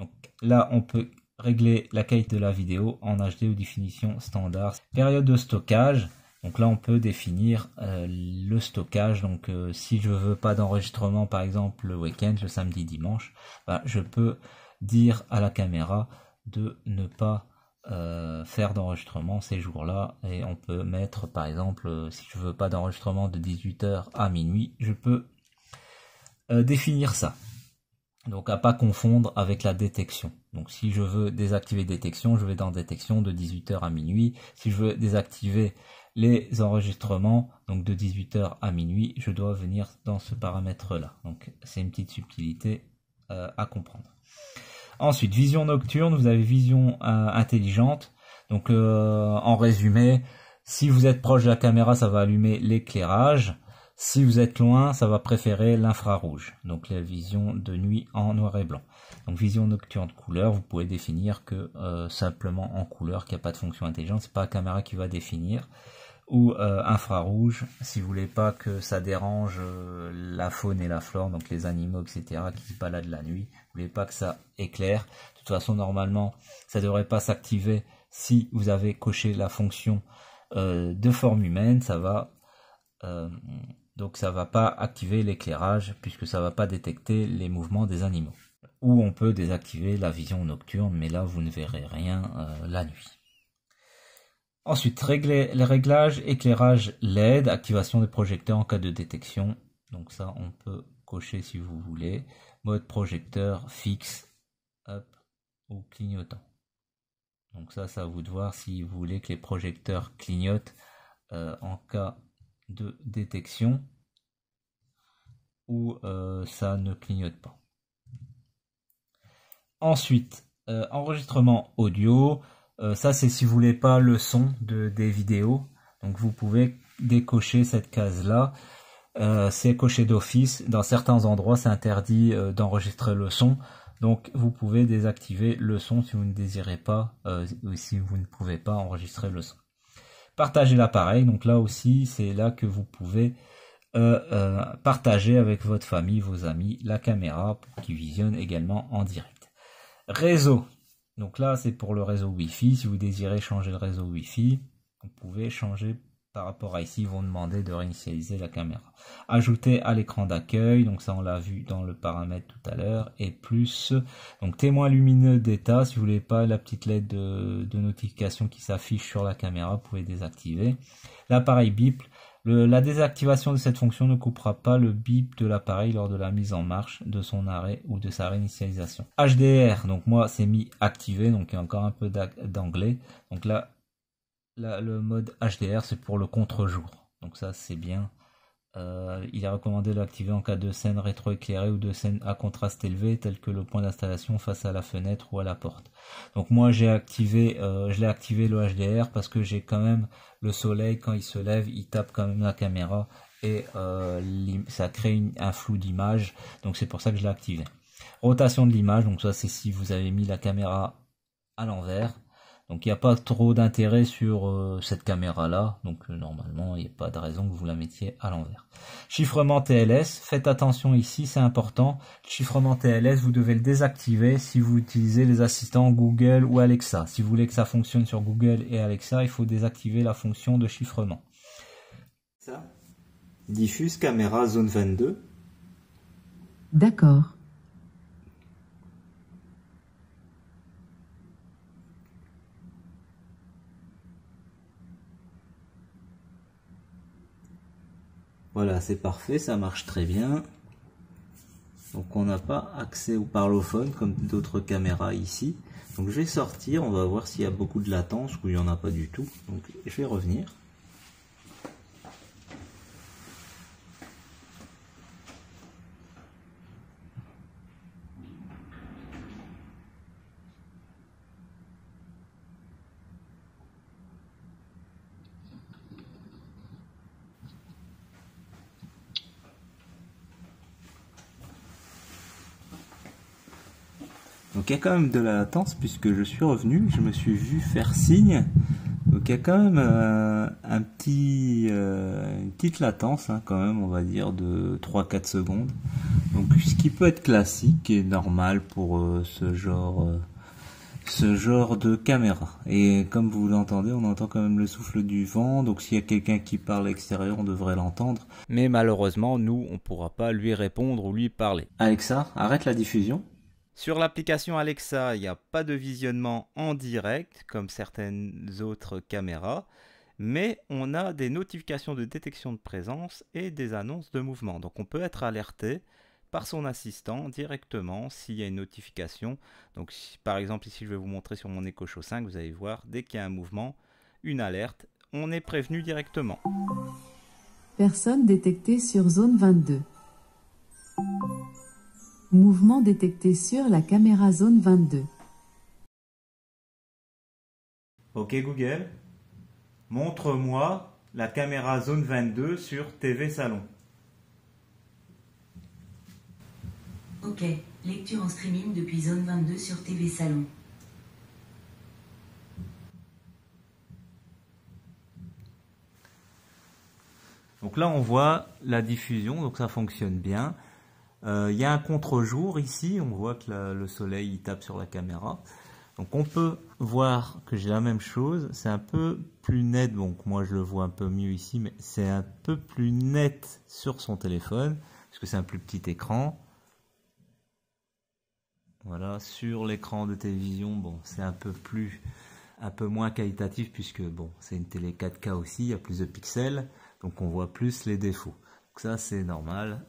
Donc là, on peut régler la qualité de la vidéo en HD ou définition standard. Période de stockage. Donc là, on peut définir euh, le stockage. Donc si je veux pas d'enregistrement, par exemple le week-end, le samedi, dimanche, ben, je peux dire à la caméra de ne pas euh, faire d'enregistrement ces jours-là et on peut mettre par exemple euh, si je veux pas d'enregistrement de 18h à minuit je peux euh, définir ça donc à pas confondre avec la détection donc si je veux désactiver détection je vais dans détection de 18h à minuit si je veux désactiver les enregistrements donc de 18h à minuit je dois venir dans ce paramètre là donc c'est une petite subtilité à comprendre Ensuite, vision nocturne, vous avez vision euh, intelligente. Donc euh, en résumé, si vous êtes proche de la caméra, ça va allumer l'éclairage. Si vous êtes loin, ça va préférer l'infrarouge, donc la vision de nuit en noir et blanc. Donc vision nocturne de couleur, vous pouvez définir que euh, simplement en couleur, qu'il n'y a pas de fonction intelligente, c'est pas la caméra qui va définir. Ou infrarouge, si vous voulez pas que ça dérange la faune et la flore, donc les animaux, etc., qui se baladent la nuit, voulez pas que ça éclaire. De toute façon, normalement, ça ne devrait pas s'activer si vous avez coché la fonction euh, de forme humaine. Ça va, euh, donc ça va pas activer l'éclairage puisque ça va pas détecter les mouvements des animaux. Ou on peut désactiver la vision nocturne, mais là vous ne verrez rien euh, la nuit. Ensuite, régler les réglages, éclairage LED, activation des projecteurs en cas de détection. Donc ça, on peut cocher si vous voulez mode projecteur fixe, up ou clignotant. Donc ça, ça à vous de voir si vous voulez que les projecteurs clignotent euh, en cas de détection ou euh, ça ne clignote pas. Ensuite, euh, enregistrement audio. ça, c'est si vous voulez pas le son de, des vidéos. Donc vous pouvez décocher cette case-là. Euh, c'est coché d'office. Dans certains endroits, c'est interdit euh, d'enregistrer le son. Donc vous pouvez désactiver le son si vous ne désirez pas, euh, ou si vous ne pouvez pas enregistrer le son. Partager l'appareil, donc là aussi c'est là que vous pouvez partager avec votre famille, vos amis, la caméra qui visionne également en direct. Réseau, donc là c'est pour le réseau Wi-Fi, si vous désirez changer le réseau Wi-Fi, vous pouvez changer par rapport à ici, ils vont demander de réinitialiser la caméra. Ajouter à l'écran d'accueil, donc ça on l'a vu dans le paramètre tout à l'heure, et plus, donc témoin lumineux d'état, si vous voulez pas la petite lettre de, notification qui s'affiche sur la caméra, vous pouvez désactiver. L'appareil bip, la désactivation de cette fonction ne coupera pas le bip de l'appareil lors de la mise en marche, de son arrêt ou de sa réinitialisation. HDR, donc moi c'est mis activé, donc il y a encore un peu d'anglais. Donc là, le mode HDR, c'est pour le contre-jour. Donc ça, c'est bien. Euh, il est recommandé de l'activer en cas de scène rétroéclairée ou de scène à contraste élevé, tel que le point d'installation face à la fenêtre ou à la porte. Donc moi, j'ai activé, euh, je l'ai activé le HDR parce que j'ai quand même le soleil quand il se lève, il tape quand même la caméra et euh, ça crée un flou d'image. Donc c'est pour ça que je l'ai activé. Rotation de l'image, donc ça c'est si vous avez mis la caméra à l'envers. Donc il n'y a pas trop d'intérêt sur euh, cette caméra là, donc euh, normalement il n'y a pas de raison que vous la mettiez à l'envers. Chiffrement TLS, faites attention ici, c'est important. Chiffrement TLS, vous devez le désactiver si vous utilisez les assistants Google ou Alexa. Si vous voulez que ça fonctionne sur Google et Alexa, il faut désactiver la fonction de chiffrement. Ça Diffuse caméra zone 22. D'accord. Voilà, c'est parfait, ça marche très bien. Donc on n'a pas accès au parlophone comme d'autres caméras ici. Donc je vais sortir, on va voir s'il y a beaucoup de latence ou il n'y en a pas du tout. Donc je vais revenir. il y a quand même de la latence puisque je suis revenu, je me suis vu faire signe. Donc il y a quand même un petit, euh, une petite latence, hein, quand même, on va dire, de 3-4 secondes. Donc ce qui peut être classique et normal pour euh, ce genre... Euh, ce genre de caméra. Et comme vous l'entendez, on entend quand même le souffle du vent, donc s'il y a quelqu'un qui parle extérieur, on devrait l'entendre. Mais malheureusement, nous, on ne pourra pas lui répondre ou lui parler. Alexa, arrête la diffusion. Sur l'application Alexa, il n'y a pas de visionnement en direct comme certaines autres caméras, mais on a des notifications de détection de présence et des annonces de mouvement. Donc on peut être alerté par son assistant directement s'il y a une notification. Donc par exemple ici je vais vous montrer sur mon Echo Show 5, vous allez voir dès qu'il y a un mouvement, une alerte, on est prévenu directement. Personne détectée sur zone 22. Mouvement détecté sur la caméra zone 22. Ok Google, montre-moi la caméra zone 22 sur TV Salon. Ok, lecture en streaming depuis zone 22 sur TV Salon. Donc là, on voit la diffusion, donc ça fonctionne bien. Il euh, y a un contre-jour ici, on voit que le soleil il tape sur la caméra. Donc on peut voir que j'ai la même chose, c'est un peu plus net, donc moi je le vois un peu mieux ici, mais c'est un peu plus net sur son téléphone, parce que c'est un plus petit écran. Voilà, sur l'écran de télévision, bon, c'est un peu plus, un peu moins qualitatif, puisque bon, c'est une télé 4K aussi, il y a plus de pixels, donc on voit plus les défauts. Donc ça c'est normal,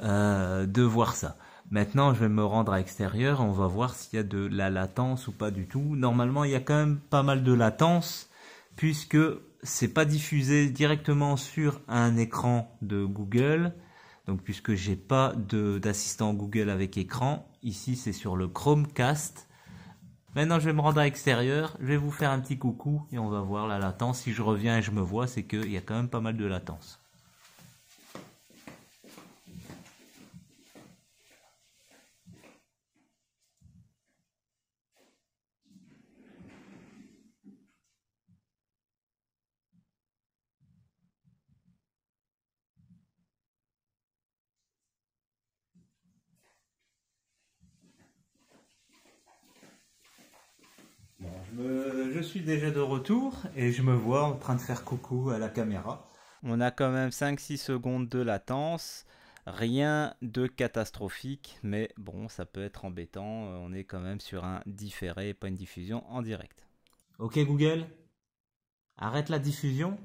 euh, de voir ça. Maintenant, je vais me rendre à l'extérieur, on va voir s'il y a de la latence ou pas du tout. Normalement, il y a quand même pas mal de latence puisque c'est pas diffusé directement sur un écran de Google. Donc puisque j'ai pas d'assistant Google avec écran, ici c'est sur le Chromecast. Maintenant, je vais me rendre à l'extérieur, je vais vous faire un petit coucou et on va voir la latence. Si je reviens et je me vois, c'est qu'il y a quand même pas mal de latence. Euh, je suis déjà de retour et je me vois en train de faire coucou à la caméra. On a quand même 5-6 secondes de latence. Rien de catastrophique, mais bon, ça peut être embêtant. Euh, on est quand même sur un différé, et pas une diffusion en direct. Ok Google, arrête la diffusion.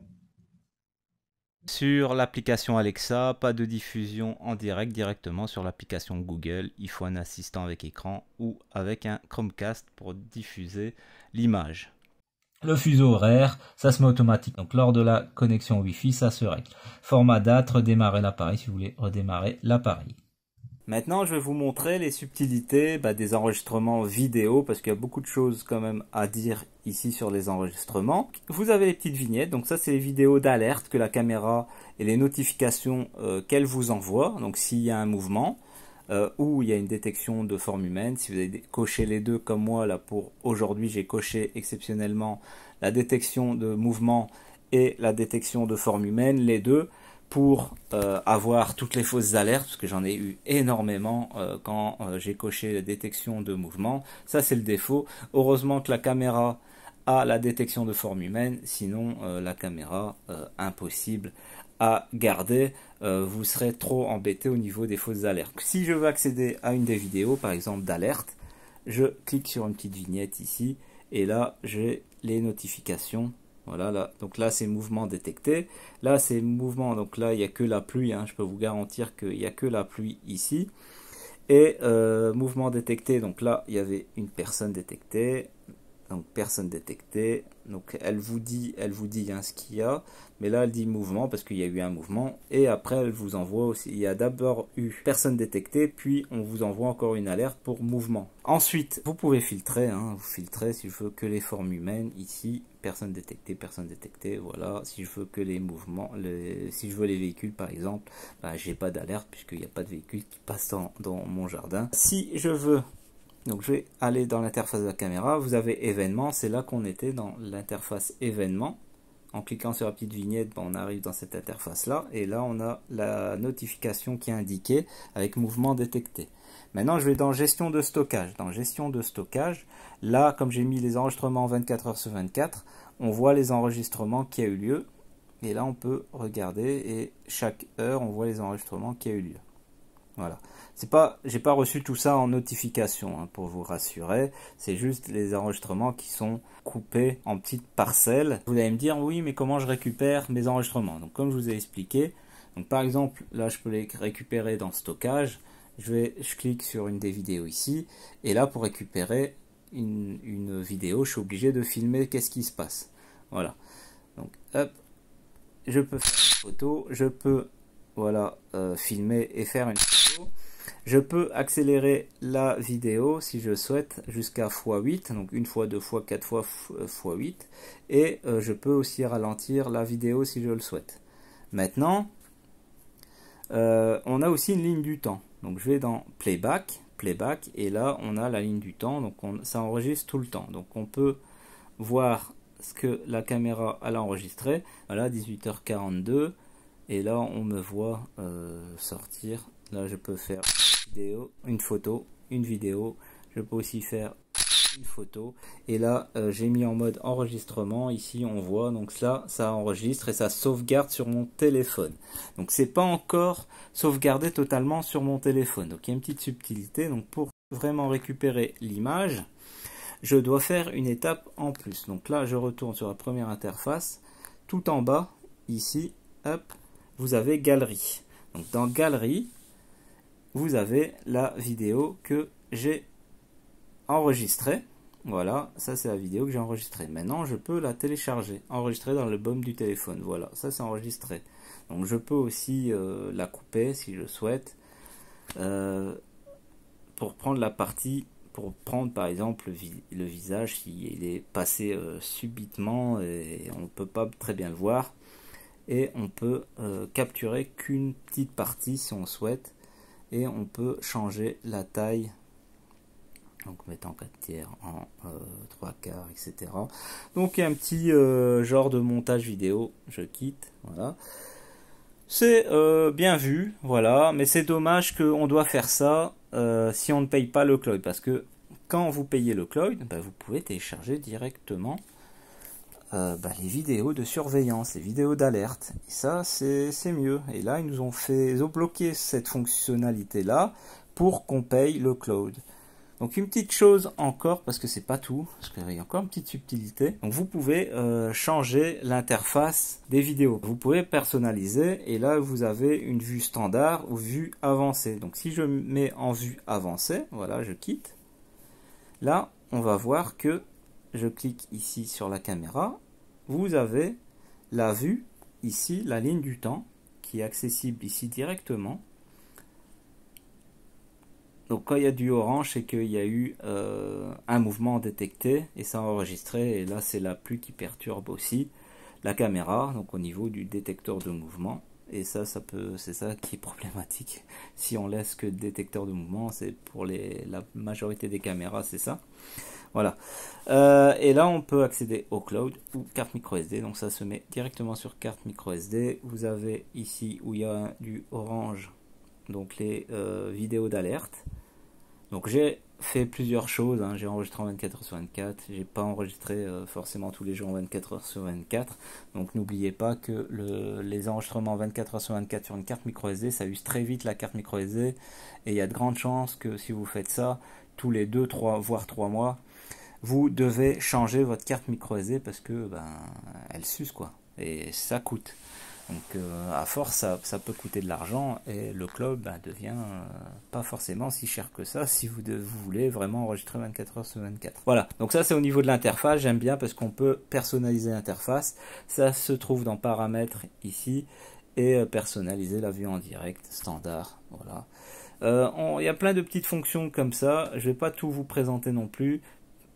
Sur l'application Alexa, pas de diffusion en direct directement sur l'application Google. Il faut un assistant avec écran ou avec un Chromecast pour diffuser l'image. Le fuseau horaire, ça se met automatique. Donc lors de la connexion Wi-Fi, ça se règle. Format date, redémarrer l'appareil si vous voulez redémarrer l'appareil. Maintenant, je vais vous montrer les subtilités bah, des enregistrements vidéo parce qu'il y a beaucoup de choses quand même à dire ici sur les enregistrements. Vous avez les petites vignettes, donc ça c'est les vidéos d'alerte que la caméra et les notifications euh, qu'elle vous envoie, donc s'il y a un mouvement. Euh, où il y a une détection de forme humaine. Si vous avez coché les deux comme moi, là pour aujourd'hui, j'ai coché exceptionnellement la détection de mouvement et la détection de forme humaine, les deux, pour euh, avoir toutes les fausses alertes, parce que j'en ai eu énormément euh, quand j'ai coché la détection de mouvement. Ça, c'est le défaut. Heureusement que la caméra a la détection de forme humaine, sinon la caméra, impossible garder, euh, vous serez trop embêté au niveau des fausses alertes. Si je veux accéder à une des vidéos, par exemple d'alerte, je clique sur une petite vignette ici et là j'ai les notifications. Voilà, donc là c'est mouvement détecté. Là c'est mouvement, donc là il n'y a que la pluie, hein. je peux vous garantir qu'il n'y a que la pluie ici. Et euh, mouvement détecté, donc là il y avait une personne détectée, donc personne détectée. Donc elle vous dit, elle vous dit hein, ce qu'il y a. Mais là, elle dit mouvement parce qu'il y a eu un mouvement. Et après, elle vous envoie aussi. Il y a d'abord eu personne détectée, puis on vous envoie encore une alerte pour mouvement. Ensuite, vous pouvez filtrer. Hein, vous filtrez si je veux que les formes humaines. Ici, personne détectée, personne détectée. Voilà. Si je veux que les mouvements, si je veux les véhicules par exemple, bah, j'ai pas d'alerte puisqu'il n'y a pas de véhicule qui passe dans, dans mon jardin. Si je veux donc je vais aller dans l'interface de la caméra. Vous avez événement, c'est là qu'on était dans l'interface événement. En cliquant sur la petite vignette, ben, on arrive dans cette interface-là. Et là, on a la notification qui est indiquée avec mouvement détecté. Maintenant, je vais dans gestion de stockage. Dans gestion de stockage, là, comme j'ai mis les enregistrements 24 heures sur 24, on voit les enregistrements qui a eu lieu. Et là, on peut regarder et chaque heure, on voit les enregistrements qui a eu lieu. Voilà. C'est pas, j'ai pas reçu tout ça en notification hein, pour vous rassurer. C'est juste les enregistrements qui sont coupés en petites parcelles. Vous allez me dire oui, mais comment je récupère mes enregistrements Donc comme je vous ai expliqué, donc par exemple là je peux les récupérer dans stockage. Je vais, je clique sur une des vidéos ici et là pour récupérer une, vidéo, je suis obligé de filmer qu'est-ce qui se passe. Voilà. Donc hop, je peux faire une photo, je peux voilà euh, filmer et faire une je peux accélérer la vidéo si je souhaite jusqu'à x8, donc une fois, deux fois, quatre fois, x8. Et euh, je peux aussi ralentir la vidéo si je le souhaite. Maintenant, euh, on a aussi une ligne du temps. Donc je vais dans Playback, Playback, et là on a la ligne du temps, donc ça enregistre tout le temps. Donc on peut voir ce que la caméra a enregistré. Voilà, 18h42, et là on me voit euh, sortir. Là je peux faire une photo, une vidéo. Je peux aussi faire une photo. Et là, euh, j'ai mis en mode enregistrement. Ici, on voit. Donc ça, ça enregistre et ça sauvegarde sur mon téléphone. Donc c'est pas encore sauvegardé totalement sur mon téléphone. Donc il y a une petite subtilité. Donc pour vraiment récupérer l'image, je dois faire une étape en plus. Donc là, je retourne sur la première interface. Tout en bas, ici, hop, vous avez galerie. Donc dans galerie, vous avez la vidéo que j'ai enregistrée. Voilà, ça c'est la vidéo que j'ai enregistrée. Maintenant, je peux la télécharger, enregistrer dans le baume du téléphone. Voilà, ça c'est enregistré. Donc je peux aussi euh, la couper si je souhaite euh, pour prendre la partie, pour prendre par exemple le, visage il est passé euh, subitement et on ne peut pas très bien le voir. Et on peut capturer qu'une petite partie si on souhaite et on peut changer la taille donc mettant 4 tiers en 3 euh, quarts, etc. Donc un petit euh, genre de montage vidéo, je quitte, voilà. C'est euh, bien vu, voilà, mais c'est dommage qu'on doit faire ça si on ne paye pas le cloud, parce que quand vous payez le cloud, ben, vous pouvez télécharger directement euh, bah, les vidéos de surveillance, les vidéos d'alerte. Et ça, c'est mieux. Et là, ils nous ont fait bloquer cette fonctionnalité-là pour qu'on paye le cloud. Donc une petite chose encore, parce que c'est pas tout, parce qu'il y a encore une petite subtilité. vous pouvez euh, changer l'interface des vidéos. Vous pouvez personnaliser et là vous avez une vue standard ou vue avancée. Donc si je mets en vue avancée, voilà, je quitte. Là, on va voir que je clique ici sur la caméra, vous avez la vue, ici la ligne du temps, qui est accessible ici directement. Donc quand il y a du orange, c'est qu'il y a eu euh, un mouvement détecté et ça a enregistré. Et là, c'est la pluie qui perturbe aussi la caméra, donc au niveau du détecteur de mouvement. Et ça, ça peut, c'est ça qui est problématique. Si on laisse que détecteur de mouvement, c'est pour les, la majorité des caméras, c'est ça. Voilà. Euh, et là, on peut accéder au cloud ou carte micro SD. Donc ça se met directement sur carte micro SD. Vous avez ici où il y a du orange, donc les euh, vidéos d'alerte. Donc j'ai fait plusieurs choses. Hein. J'ai enregistré en 24 h sur 24. J'ai pas enregistré euh, forcément tous les jours en 24 heures sur 24. Donc n'oubliez pas que les enregistrements 24 heures sur 24 sur une carte micro SD, ça use très vite la carte micro SD. Et il y a de grandes chances que si vous faites ça tous les 2, 3, voire 3 mois, vous devez changer votre carte micro SD parce que ben elle suce quoi et ça coûte. Donc euh, à force ça, ça, peut coûter de l'argent et le club ben, devient euh, pas forcément si cher que ça si vous, voulez vraiment enregistrer 24 heures sur 24. Voilà, donc ça c'est au niveau de l'interface, j'aime bien parce qu'on peut personnaliser l'interface, ça se trouve dans paramètres ici et euh, personnaliser la vue en direct standard. Voilà. Il y a plein de petites fonctions comme ça, je vais pas tout vous présenter non plus.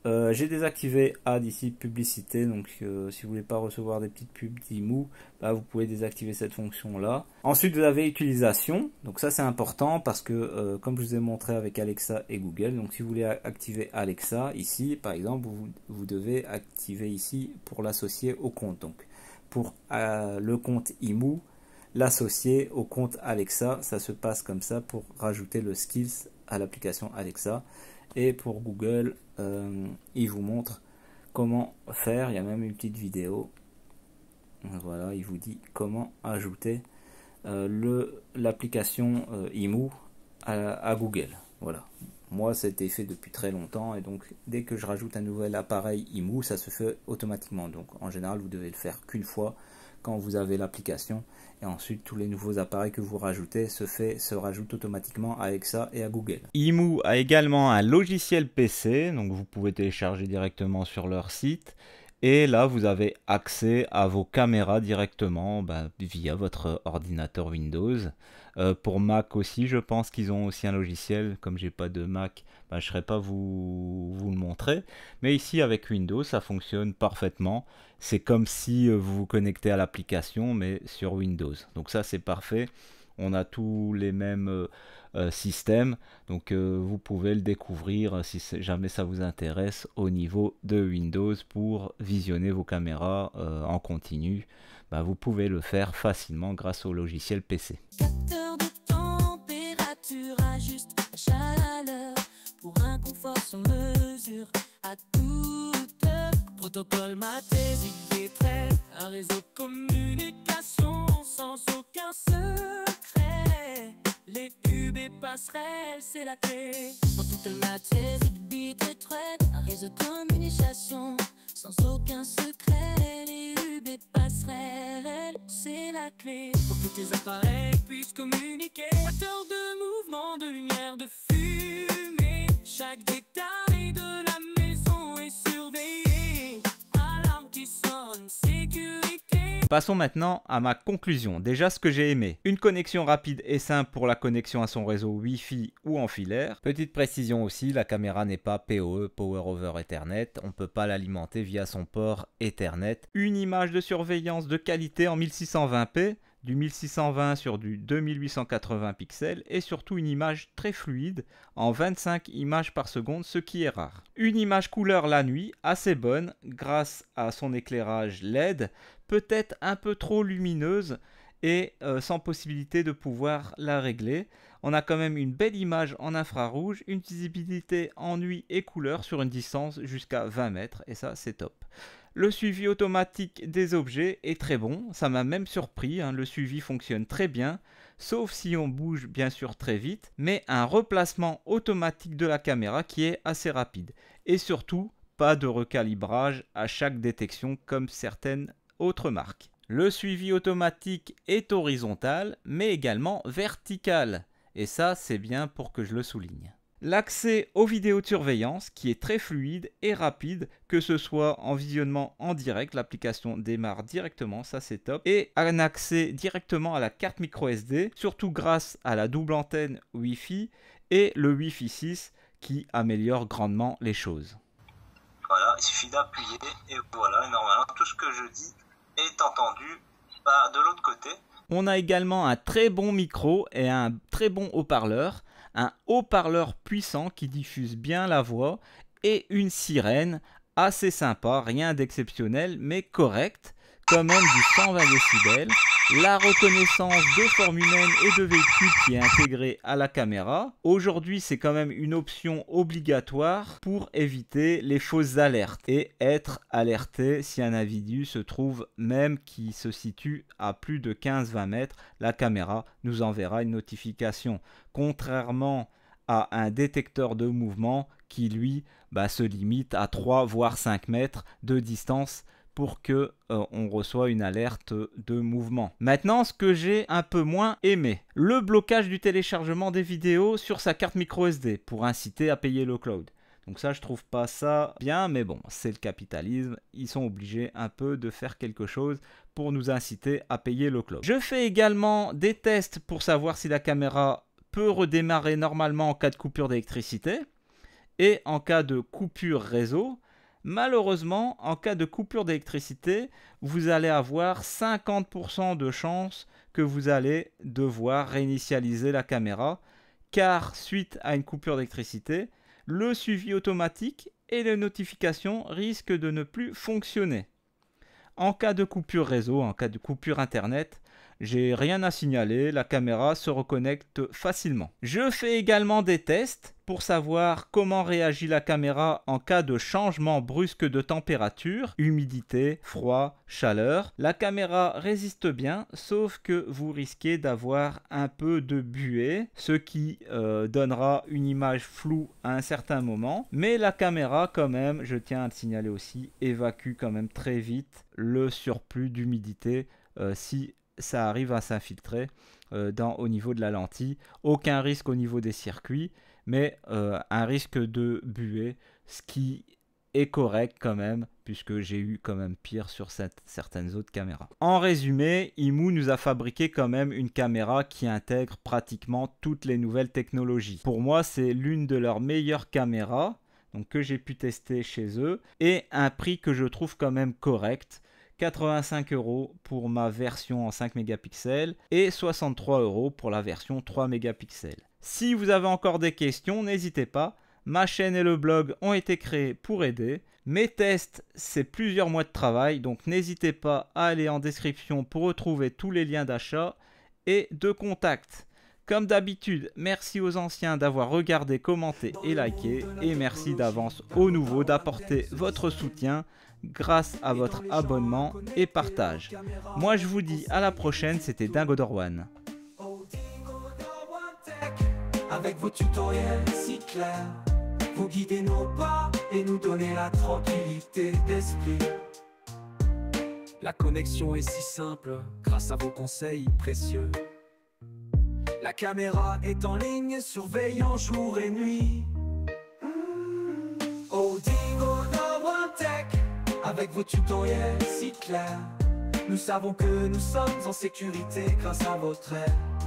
Euh, j'ai désactivé Add ici publicité, donc euh, si vous voulez pas recevoir des petites pubs d'IMU, bah, vous pouvez désactiver cette fonction là. Ensuite vous avez utilisation, donc ça c'est important parce que euh, comme je vous ai montré avec Alexa et Google, donc si vous voulez activer Alexa ici par exemple, vous, vous devez activer ici pour l'associer au compte, donc pour le compte IMU, l'associer au compte Alexa, ça se passe comme ça pour rajouter le skills à l'application Alexa. Et pour Google, euh, il vous montre comment faire. Il y a même une petite vidéo. Voilà, il vous dit comment ajouter euh, l'application euh, IMU à, Google. Voilà. Moi, c'était fait depuis très longtemps et donc dès que je rajoute un nouvel appareil IMU, ça se fait automatiquement. Donc en général, vous devez le faire qu'une fois quand vous avez l'application. Et ensuite, tous les nouveaux appareils que vous rajoutez se, fait, se rajoutent automatiquement à EXA et à Google. Imu a également un logiciel PC, donc vous pouvez télécharger directement sur leur site. Et là, vous avez accès à vos caméras directement bah, via votre ordinateur Windows. Euh, pour Mac aussi, je pense qu'ils ont aussi un logiciel. Comme j'ai pas de Mac, bah, je ne serais pas vous, vous le montrer. Mais ici, avec Windows, ça fonctionne parfaitement. C'est comme si euh, vous vous connectez à l'application, mais sur Windows. Donc ça, c'est parfait. On a tous les mêmes euh, systèmes. Donc vous pouvez le découvrir si jamais ça vous intéresse au niveau de Windows pour visionner vos caméras en continu bah, vous pouvez le faire facilement grâce au logiciel PC. Capteur de température ajuste la chaleur pour un confort sans mesure à tout Protocole mathésique des un réseau de communication sans aucun secret. Les pubs et passerelles, c'est la clé. toute mathésique des très un réseau de communication sans aucun secret. tes appareils puissent communiquer de mouvement, de lumière, de fumée Chaque détail de la maison est surveillé Passons maintenant à ma conclusion, déjà ce que j'ai aimé. Une connexion rapide et simple pour la connexion à son réseau Wi-Fi ou en filaire. Petite précision aussi, la caméra n'est pas PoE, Power Over Ethernet, on ne peut pas l'alimenter via son port Ethernet. Une image de surveillance de qualité en 1620p, du 1620 sur du 2880 pixels et surtout une image très fluide en 25 images par seconde, ce qui est rare. Une image couleur la nuit assez bonne grâce à son éclairage LED, peut-être un peu trop lumineuse et euh, sans possibilité de pouvoir la régler. On a quand même une belle image en infrarouge, une visibilité en nuit et couleur sur une distance jusqu'à 20 mètres et ça c'est top. Le suivi automatique des objets est très bon, ça m'a même surpris, hein. le suivi fonctionne très bien, sauf si on bouge bien sûr très vite, mais un replacement automatique de la caméra qui est assez rapide. Et surtout, pas de recalibrage à chaque détection comme certaines autres marques. Le suivi automatique est horizontal, mais également vertical, et ça c'est bien pour que je le souligne. L'accès aux vidéos de surveillance qui est très fluide et rapide, que ce soit en visionnement en direct, l'application démarre directement, ça c'est top. Et un accès directement à la carte micro SD, surtout grâce à la double antenne Wi-Fi et le Wi-Fi 6 qui améliore grandement les choses. Voilà, il suffit d'appuyer et voilà, normalement tout ce que je dis est entendu de l'autre côté. On a également un très bon micro et un très bon haut-parleur un haut-parleur puissant qui diffuse bien la voix et une sirène assez sympa, rien d'exceptionnel mais correct, quand même du 120 décibels la reconnaissance de formule humaine et de véhicule qui est intégrée à la caméra. Aujourd'hui, c'est quand même une option obligatoire pour éviter les fausses alertes et être alerté si un individu se trouve même qui se situe à plus de 15-20 mètres, la caméra nous enverra une notification. Contrairement à un détecteur de mouvement qui lui bah, se limite à 3 voire 5 mètres de distance pour que euh, on reçoit une alerte de mouvement. Maintenant, ce que j'ai un peu moins aimé, le blocage du téléchargement des vidéos sur sa carte micro SD pour inciter à payer le cloud. Donc ça, je trouve pas ça bien, mais bon, c'est le capitalisme. Ils sont obligés un peu de faire quelque chose pour nous inciter à payer le cloud. Je fais également des tests pour savoir si la caméra peut redémarrer normalement en cas de coupure d'électricité et en cas de coupure réseau. Malheureusement, en cas de coupure d'électricité, vous allez avoir 50% de chance que vous allez devoir réinitialiser la caméra, car suite à une coupure d'électricité, le suivi automatique et les notifications risquent de ne plus fonctionner. En cas de coupure réseau, en cas de coupure Internet, j'ai rien à signaler, la caméra se reconnecte facilement. Je fais également des tests pour savoir comment réagit la caméra en cas de changement brusque de température, humidité, froid, chaleur. La caméra résiste bien, sauf que vous risquez d'avoir un peu de buée, ce qui euh, donnera une image floue à un certain moment. Mais la caméra, quand même, je tiens à le signaler aussi, évacue quand même très vite le surplus d'humidité euh, si ça arrive à s'infiltrer euh, au niveau de la lentille. Aucun risque au niveau des circuits, mais euh, un risque de buée, ce qui est correct quand même, puisque j'ai eu quand même pire sur certaines autres caméras. En résumé, IMU nous a fabriqué quand même une caméra qui intègre pratiquement toutes les nouvelles technologies. Pour moi, c'est l'une de leurs meilleures caméras que j'ai pu tester chez eux, et un prix que je trouve quand même correct, 85 euros pour ma version en 5 mégapixels et 63 euros pour la version 3 mégapixels. Si vous avez encore des questions, n'hésitez pas. Ma chaîne et le blog ont été créés pour aider. Mes tests, c'est plusieurs mois de travail, donc n'hésitez pas à aller en description pour retrouver tous les liens d'achat et de contact. Comme d'habitude, merci aux anciens d'avoir regardé, commenté et liké, et merci d'avance aux nouveaux d'apporter votre soutien grâce à votre abonnement et partage. Moi je vous dis à la prochaine, c'était Dingo Dorwan. Avec vos tutoriels si clairs, vous guidez nos pas et nous donnez la tranquillité d'esprit. La connexion est si simple grâce à vos conseils précieux. La caméra est en ligne, surveillant jour et nuit. Avec vos tutoriels si clairs Nous savons que nous sommes en sécurité grâce à votre aide